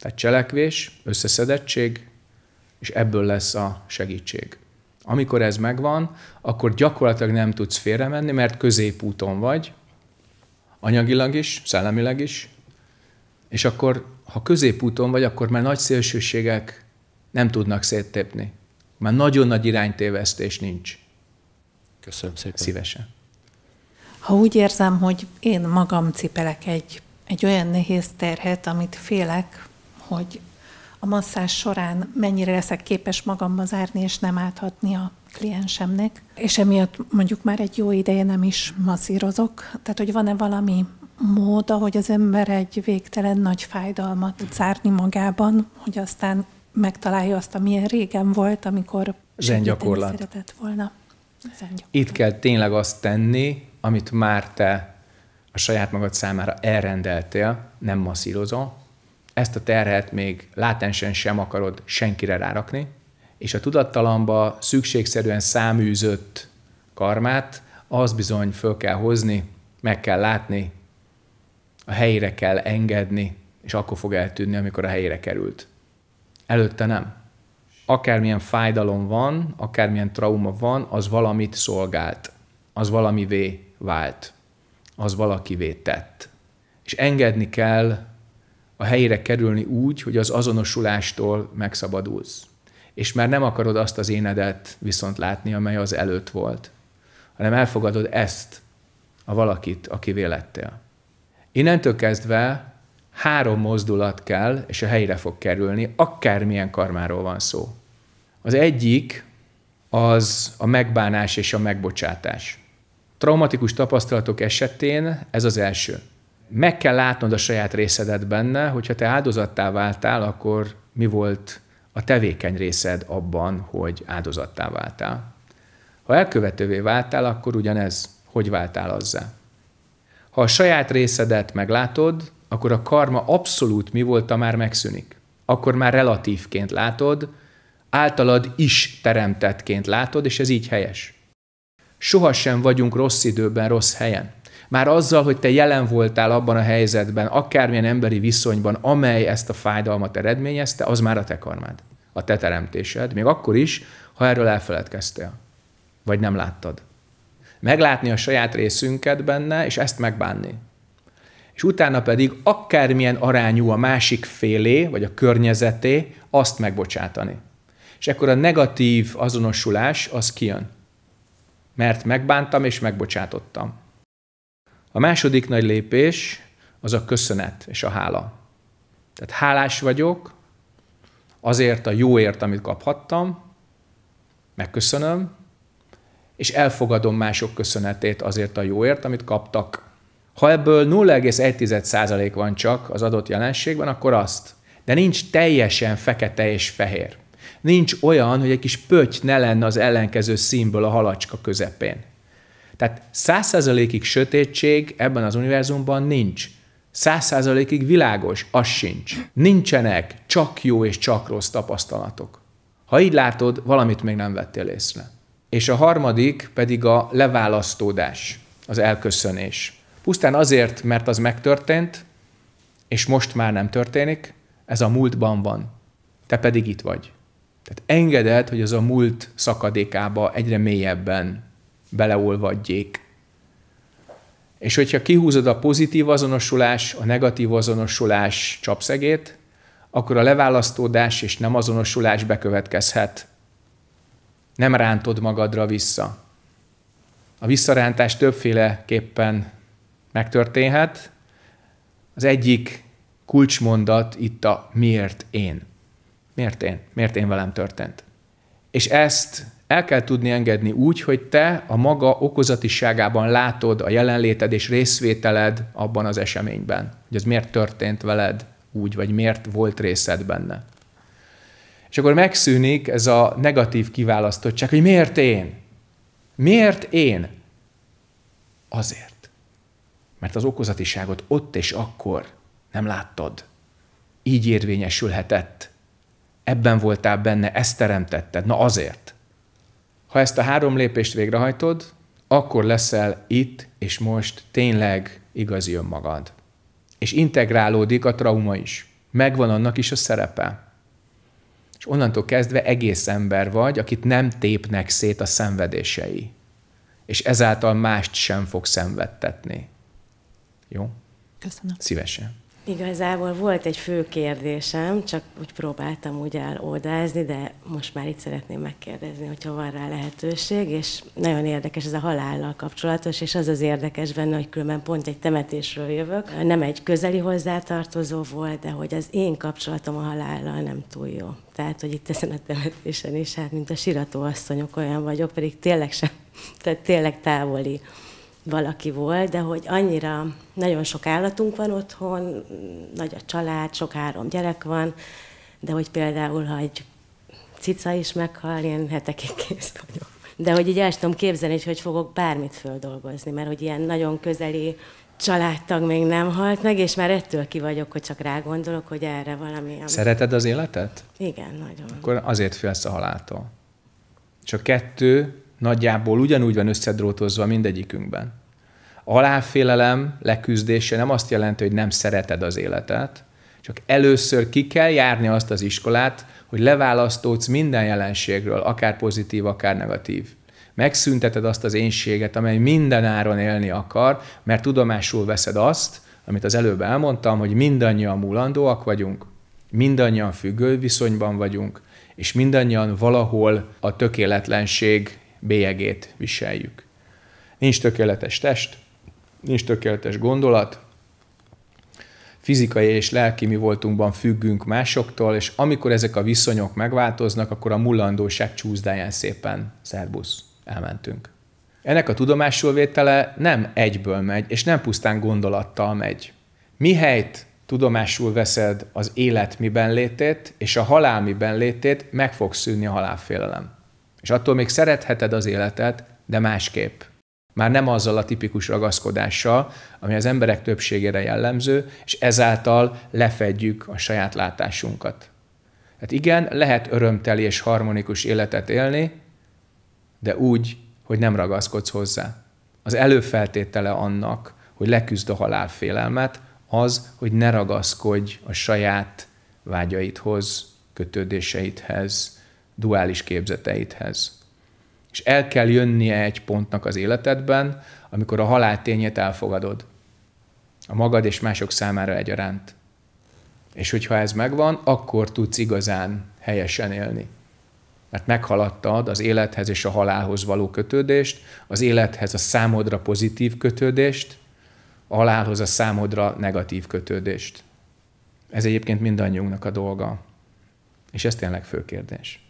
Tehát cselekvés, összeszedettség, és ebből lesz a segítség. Amikor ez megvan, akkor gyakorlatilag nem tudsz félremenni, mert középúton vagy, anyagilag is, szellemileg is, és akkor, ha középúton vagy, akkor már nagy szélsőségek nem tudnak széttépni. Már nagyon nagy iránytévesztés nincs. Köszönöm szépen. Szívesen. Ha úgy érzem, hogy én magam cipelek egy, egy olyan nehéz terhet, amit félek, hogy a masszás során mennyire leszek képes magamba zárni és nem áthatni a kliensemnek, és emiatt mondjuk már egy jó ideje nem is masszírozok. Tehát, hogy van-e valami mód, ahogy az ember egy végtelen nagy fájdalmat tud zárni magában, hogy aztán megtalálja azt, amilyen régen volt, amikor Zengyakorlat. szeretett volna. Zengyakorlat. Itt kell tényleg azt tenni, amit már te a saját magad számára elrendeltél, nem masszírozol, ezt a terhet még látensen sem akarod senkire rárakni, és a tudattalamba szükségszerűen száműzött karmát, az bizony föl kell hozni, meg kell látni, a helyére kell engedni, és akkor fog eltűnni, amikor a helyére került. Előtte nem. Akármilyen fájdalom van, akármilyen trauma van, az valamit szolgált. Az valamivé vált. Az valakivé tett. És engedni kell a helyére kerülni úgy, hogy az azonosulástól megszabadulsz. És már nem akarod azt az énedet viszont látni, amely az előtt volt, hanem elfogadod ezt, a valakit, aki lettél. Innentől kezdve három mozdulat kell, és a helyre fog kerülni, akármilyen karmáról van szó. Az egyik az a megbánás és a megbocsátás. Traumatikus tapasztalatok esetén ez az első. Meg kell látnod a saját részedet benne, hogyha te áldozattá váltál, akkor mi volt a tevékeny részed abban, hogy áldozattá váltál. Ha elkövetővé váltál, akkor ugyanez, hogy váltál azzá. Ha a saját részedet meglátod, akkor a karma abszolút mi volt, már megszűnik. Akkor már relatívként látod, általad is teremtettként látod, és ez így helyes. Sohasem vagyunk rossz időben, rossz helyen. Már azzal, hogy te jelen voltál abban a helyzetben, akármilyen emberi viszonyban, amely ezt a fájdalmat eredményezte, az már a te karmád, a te teremtésed, még akkor is, ha erről elfeledkeztél, vagy nem láttad meglátni a saját részünket benne, és ezt megbánni. És utána pedig akármilyen arányú a másik félé, vagy a környezeté, azt megbocsátani. És akkor a negatív azonosulás az kijön. Mert megbántam és megbocsátottam. A második nagy lépés az a köszönet és a hála. Tehát hálás vagyok azért a jóért, amit kaphattam, megköszönöm, és elfogadom mások köszönetét azért a jóért, amit kaptak. Ha ebből 0,1% van csak az adott jelenségben, akkor azt. De nincs teljesen fekete és fehér. Nincs olyan, hogy egy kis pötty ne lenne az ellenkező színből a halacska közepén. Tehát 100%-ig sötétség ebben az univerzumban nincs. 100%-ig világos, az sincs. Nincsenek csak jó és csak rossz tapasztalatok. Ha így látod, valamit még nem vettél észre és a harmadik pedig a leválasztódás, az elköszönés. Pusztán azért, mert az megtörtént, és most már nem történik, ez a múltban van. Te pedig itt vagy. Tehát engeded, hogy az a múlt szakadékába egyre mélyebben beleolvadjék. És hogyha kihúzod a pozitív azonosulás, a negatív azonosulás csapszegét, akkor a leválasztódás és nem azonosulás bekövetkezhet nem rántod magadra vissza. A visszarántás többféleképpen megtörténhet. Az egyik kulcsmondat itt a miért én. Miért én? Miért én velem történt? És ezt el kell tudni engedni úgy, hogy te a maga okozatiságában látod a jelenléted és részvételed abban az eseményben, hogy ez miért történt veled úgy, vagy miért volt részed benne. És akkor megszűnik ez a negatív kiválasztottság, hogy miért én? Miért én? Azért. Mert az okozatiságot ott és akkor nem láttad. Így érvényesülhetett. Ebben voltál benne, ezt teremtetted. Na azért. Ha ezt a három lépést végrehajtod, akkor leszel itt és most tényleg igazi önmagad. És integrálódik a trauma is. Megvan annak is a szerepe onnantól kezdve egész ember vagy, akit nem tépnek szét a szenvedései. És ezáltal mást sem fog szenvedtetni. Jó? Köszönöm. Szívesen. Igazából volt egy fő kérdésem, csak úgy próbáltam úgy eloldázni, de most már itt szeretném megkérdezni, hogyha van rá lehetőség, és nagyon érdekes ez a halállal kapcsolatos, és az az érdekes benne, hogy különben pont egy temetésről jövök. Nem egy közeli hozzátartozó volt, de hogy az én kapcsolatom a halállal nem túl jó. Tehát, hogy itt ezen a temetésen is, hát mint a siratóasszonyok olyan vagyok, pedig tényleg sem, tehát tényleg távoli valaki volt, de hogy annyira nagyon sok állatunk van otthon, nagy a család, sok három gyerek van, de hogy például, ha egy cica is meghal, én hetekig kész vagyok. De hogy így el tudom képzelni, hogy, hogy fogok bármit földolgozni, mert hogy ilyen nagyon közeli családtag még nem halt meg, és már ettől ki vagyok, hogy csak rá gondolok, hogy erre valami... Amit... Szereted az életet? Igen, nagyon. Akkor azért félsz a haláltól. Csak kettő nagyjából ugyanúgy van összedrótozva mindegyikünkben halálfélelem leküzdése nem azt jelenti, hogy nem szereted az életet, csak először ki kell járni azt az iskolát, hogy leválasztódsz minden jelenségről, akár pozitív, akár negatív. Megszünteted azt az énséget, amely minden áron élni akar, mert tudomásul veszed azt, amit az előbb elmondtam, hogy mindannyian múlandóak vagyunk, mindannyian függő viszonyban vagyunk, és mindannyian valahol a tökéletlenség bélyegét viseljük. Nincs tökéletes test, nincs tökéletes gondolat, fizikai és lelki mi voltunkban függünk másoktól, és amikor ezek a viszonyok megváltoznak, akkor a mullandóság csúszdáján szépen szerbusz, elmentünk. Ennek a tudomásul vétele nem egyből megy, és nem pusztán gondolattal megy. Mihelyt tudomásul veszed az élet miben létét, és a halál miben létét, meg fog szűnni a halálfélelem. És attól még szeretheted az életet, de másképp. Már nem azzal a tipikus ragaszkodással, ami az emberek többségére jellemző, és ezáltal lefedjük a saját látásunkat. Hát igen, lehet örömteli és harmonikus életet élni, de úgy, hogy nem ragaszkodsz hozzá. Az előfeltétele annak, hogy leküzd a halálfélelmet, az, hogy ne ragaszkodj a saját vágyaidhoz, kötődéseidhez, duális képzeteidhez. És el kell jönnie egy pontnak az életedben, amikor a halál tényét elfogadod. A magad és mások számára egyaránt. És hogyha ez megvan, akkor tudsz igazán helyesen élni. Mert meghaladtad az élethez és a halálhoz való kötődést, az élethez a számodra pozitív kötődést, a halálhoz a számodra negatív kötődést. Ez egyébként mindannyiunknak a dolga. És ez tényleg fő kérdés.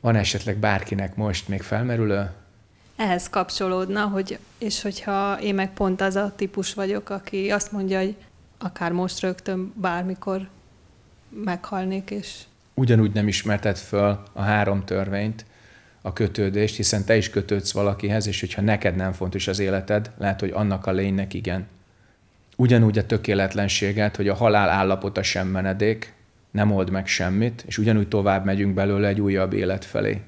Van esetleg bárkinek most még felmerülő? Ehhez kapcsolódna, hogy, és hogyha én meg pont az a típus vagyok, aki azt mondja, hogy akár most rögtön, bármikor meghalnék, és... Ugyanúgy nem ismerted föl a három törvényt, a kötődést, hiszen te is kötődsz valakihez, és hogyha neked nem fontos az életed, lehet, hogy annak a lénynek igen. Ugyanúgy a tökéletlenséget, hogy a halál állapota sem menedék, nem old meg semmit, és ugyanúgy tovább megyünk belőle egy újabb élet felé.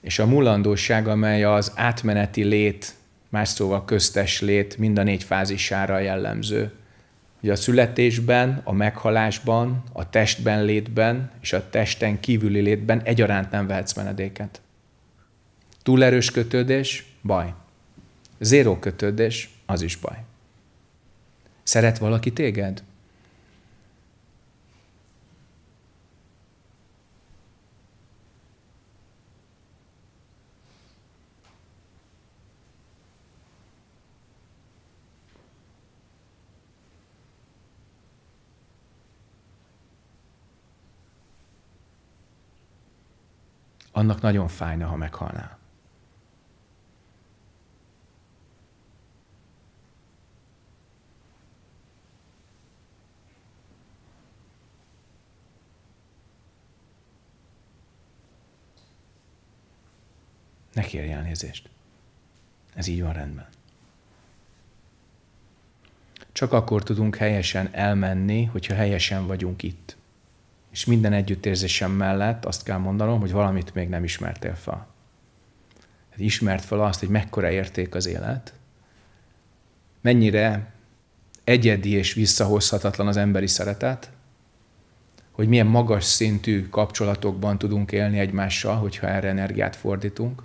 És a mulandóság, amely az átmeneti lét, más szóval köztes lét mind a négy fázisára jellemző. Ugye a születésben, a meghalásban, a testben létben és a testen kívüli létben egyaránt nem vehetsz menedéket. Túlerős kötődés, baj. Zéró kötődés, az is baj. Szeret valaki téged? annak nagyon fájna, ha meghalnál. Ne kérj elnézést. Ez így van rendben. Csak akkor tudunk helyesen elmenni, hogyha helyesen vagyunk itt. És minden együttérzésem mellett azt kell mondanom, hogy valamit még nem ismertél fel. Hát ismert fel azt, hogy mekkora érték az élet, mennyire egyedi és visszahozhatatlan az emberi szeretet, hogy milyen magas szintű kapcsolatokban tudunk élni egymással, hogyha erre energiát fordítunk,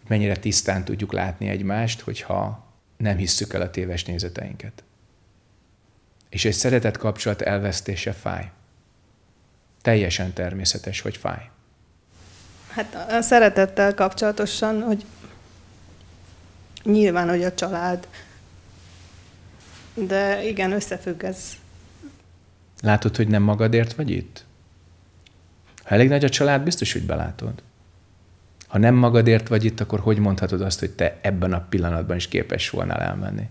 hogy mennyire tisztán tudjuk látni egymást, hogyha nem hisszük el a téves nézeteinket. És egy szeretet kapcsolat elvesztése fáj teljesen természetes, hogy fáj? Hát a szeretettel kapcsolatosan, hogy nyilván, hogy a család, de igen, összefügg ez. Látod, hogy nem magadért vagy itt? Ha elég nagy a család, biztos, hogy belátod. Ha nem magadért vagy itt, akkor hogy mondhatod azt, hogy te ebben a pillanatban is képes volnál elmenni?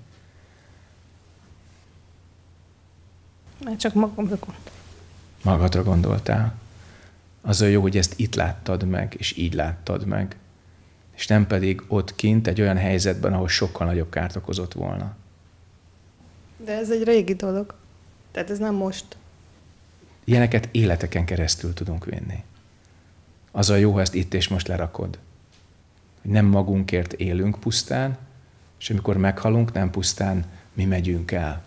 Mert csak magamra gondolok magadra gondoltál. Az a jó, hogy ezt itt láttad meg, és így láttad meg. És nem pedig ott kint egy olyan helyzetben, ahol sokkal nagyobb kárt okozott volna. De ez egy régi dolog. Tehát ez nem most. Ilyeneket életeken keresztül tudunk vinni. Az a jó, ha ezt itt és most lerakod. Hogy nem magunkért élünk pusztán, és amikor meghalunk, nem pusztán mi megyünk el,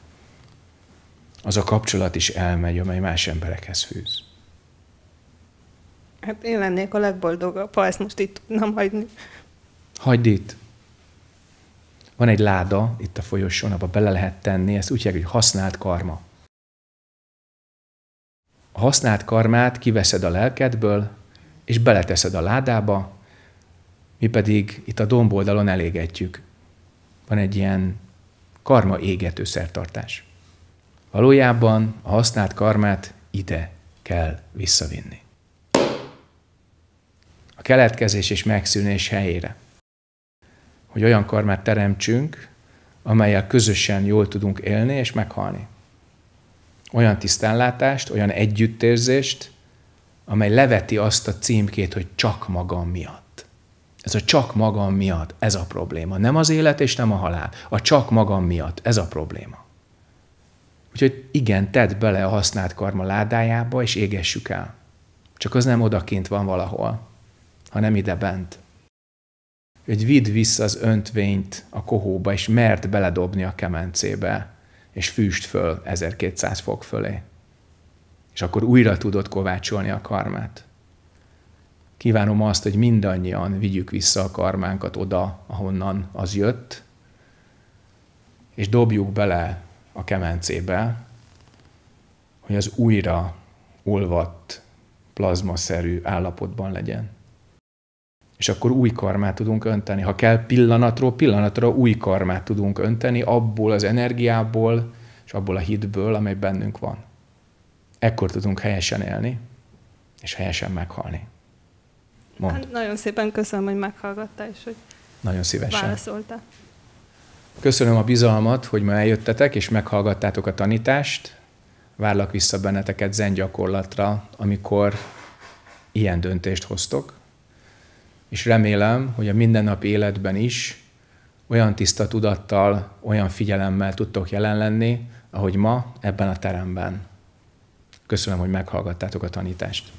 az a kapcsolat is elmegy, amely más emberekhez fűz. Hát én lennék a legboldogabb, ha ezt most itt tudnám hagyni. Hagyd itt. Van egy láda itt a folyosón, abba bele lehet tenni, ezt úgy hívják, hogy használt karma. A használt karmát kiveszed a lelkedből, és beleteszed a ládába, mi pedig itt a domboldalon elégetjük. Van egy ilyen karma égető szertartás. Valójában a használt karmát ide kell visszavinni. A keletkezés és megszűnés helyére. Hogy olyan karmát teremtsünk, amelyel közösen jól tudunk élni és meghalni. Olyan tisztánlátást, olyan együttérzést, amely leveti azt a címkét, hogy csak magam miatt. Ez a csak magam miatt, ez a probléma. Nem az élet és nem a halál. A csak magam miatt, ez a probléma. Úgyhogy igen, tedd bele a használt karma ládájába, és égessük el. Csak az nem odakint van valahol, hanem ide bent. Hogy vidd vissza az öntvényt a kohóba, és mert beledobni a kemencébe, és füst föl 1200 fok fölé. És akkor újra tudod kovácsolni a karmát. Kívánom azt, hogy mindannyian vigyük vissza a karmánkat oda, ahonnan az jött, és dobjuk bele a kemencébe, hogy az újra olvadt plazmaszerű állapotban legyen. És akkor új karmát tudunk önteni. Ha kell pillanatról pillanatra új karmát tudunk önteni abból az energiából és abból a hitből, amely bennünk van. Ekkor tudunk helyesen élni, és helyesen meghalni. Mond. Hát nagyon szépen köszönöm, hogy meghallgattál, és hogy nagyon szívesen. válaszoltál. Köszönöm a bizalmat, hogy ma eljöttetek és meghallgattátok a tanítást. Várlak vissza benneteket zen gyakorlatra, amikor ilyen döntést hoztok. És remélem, hogy a mindennapi életben is olyan tiszta tudattal, olyan figyelemmel tudtok jelen lenni, ahogy ma ebben a teremben. Köszönöm, hogy meghallgattátok a tanítást.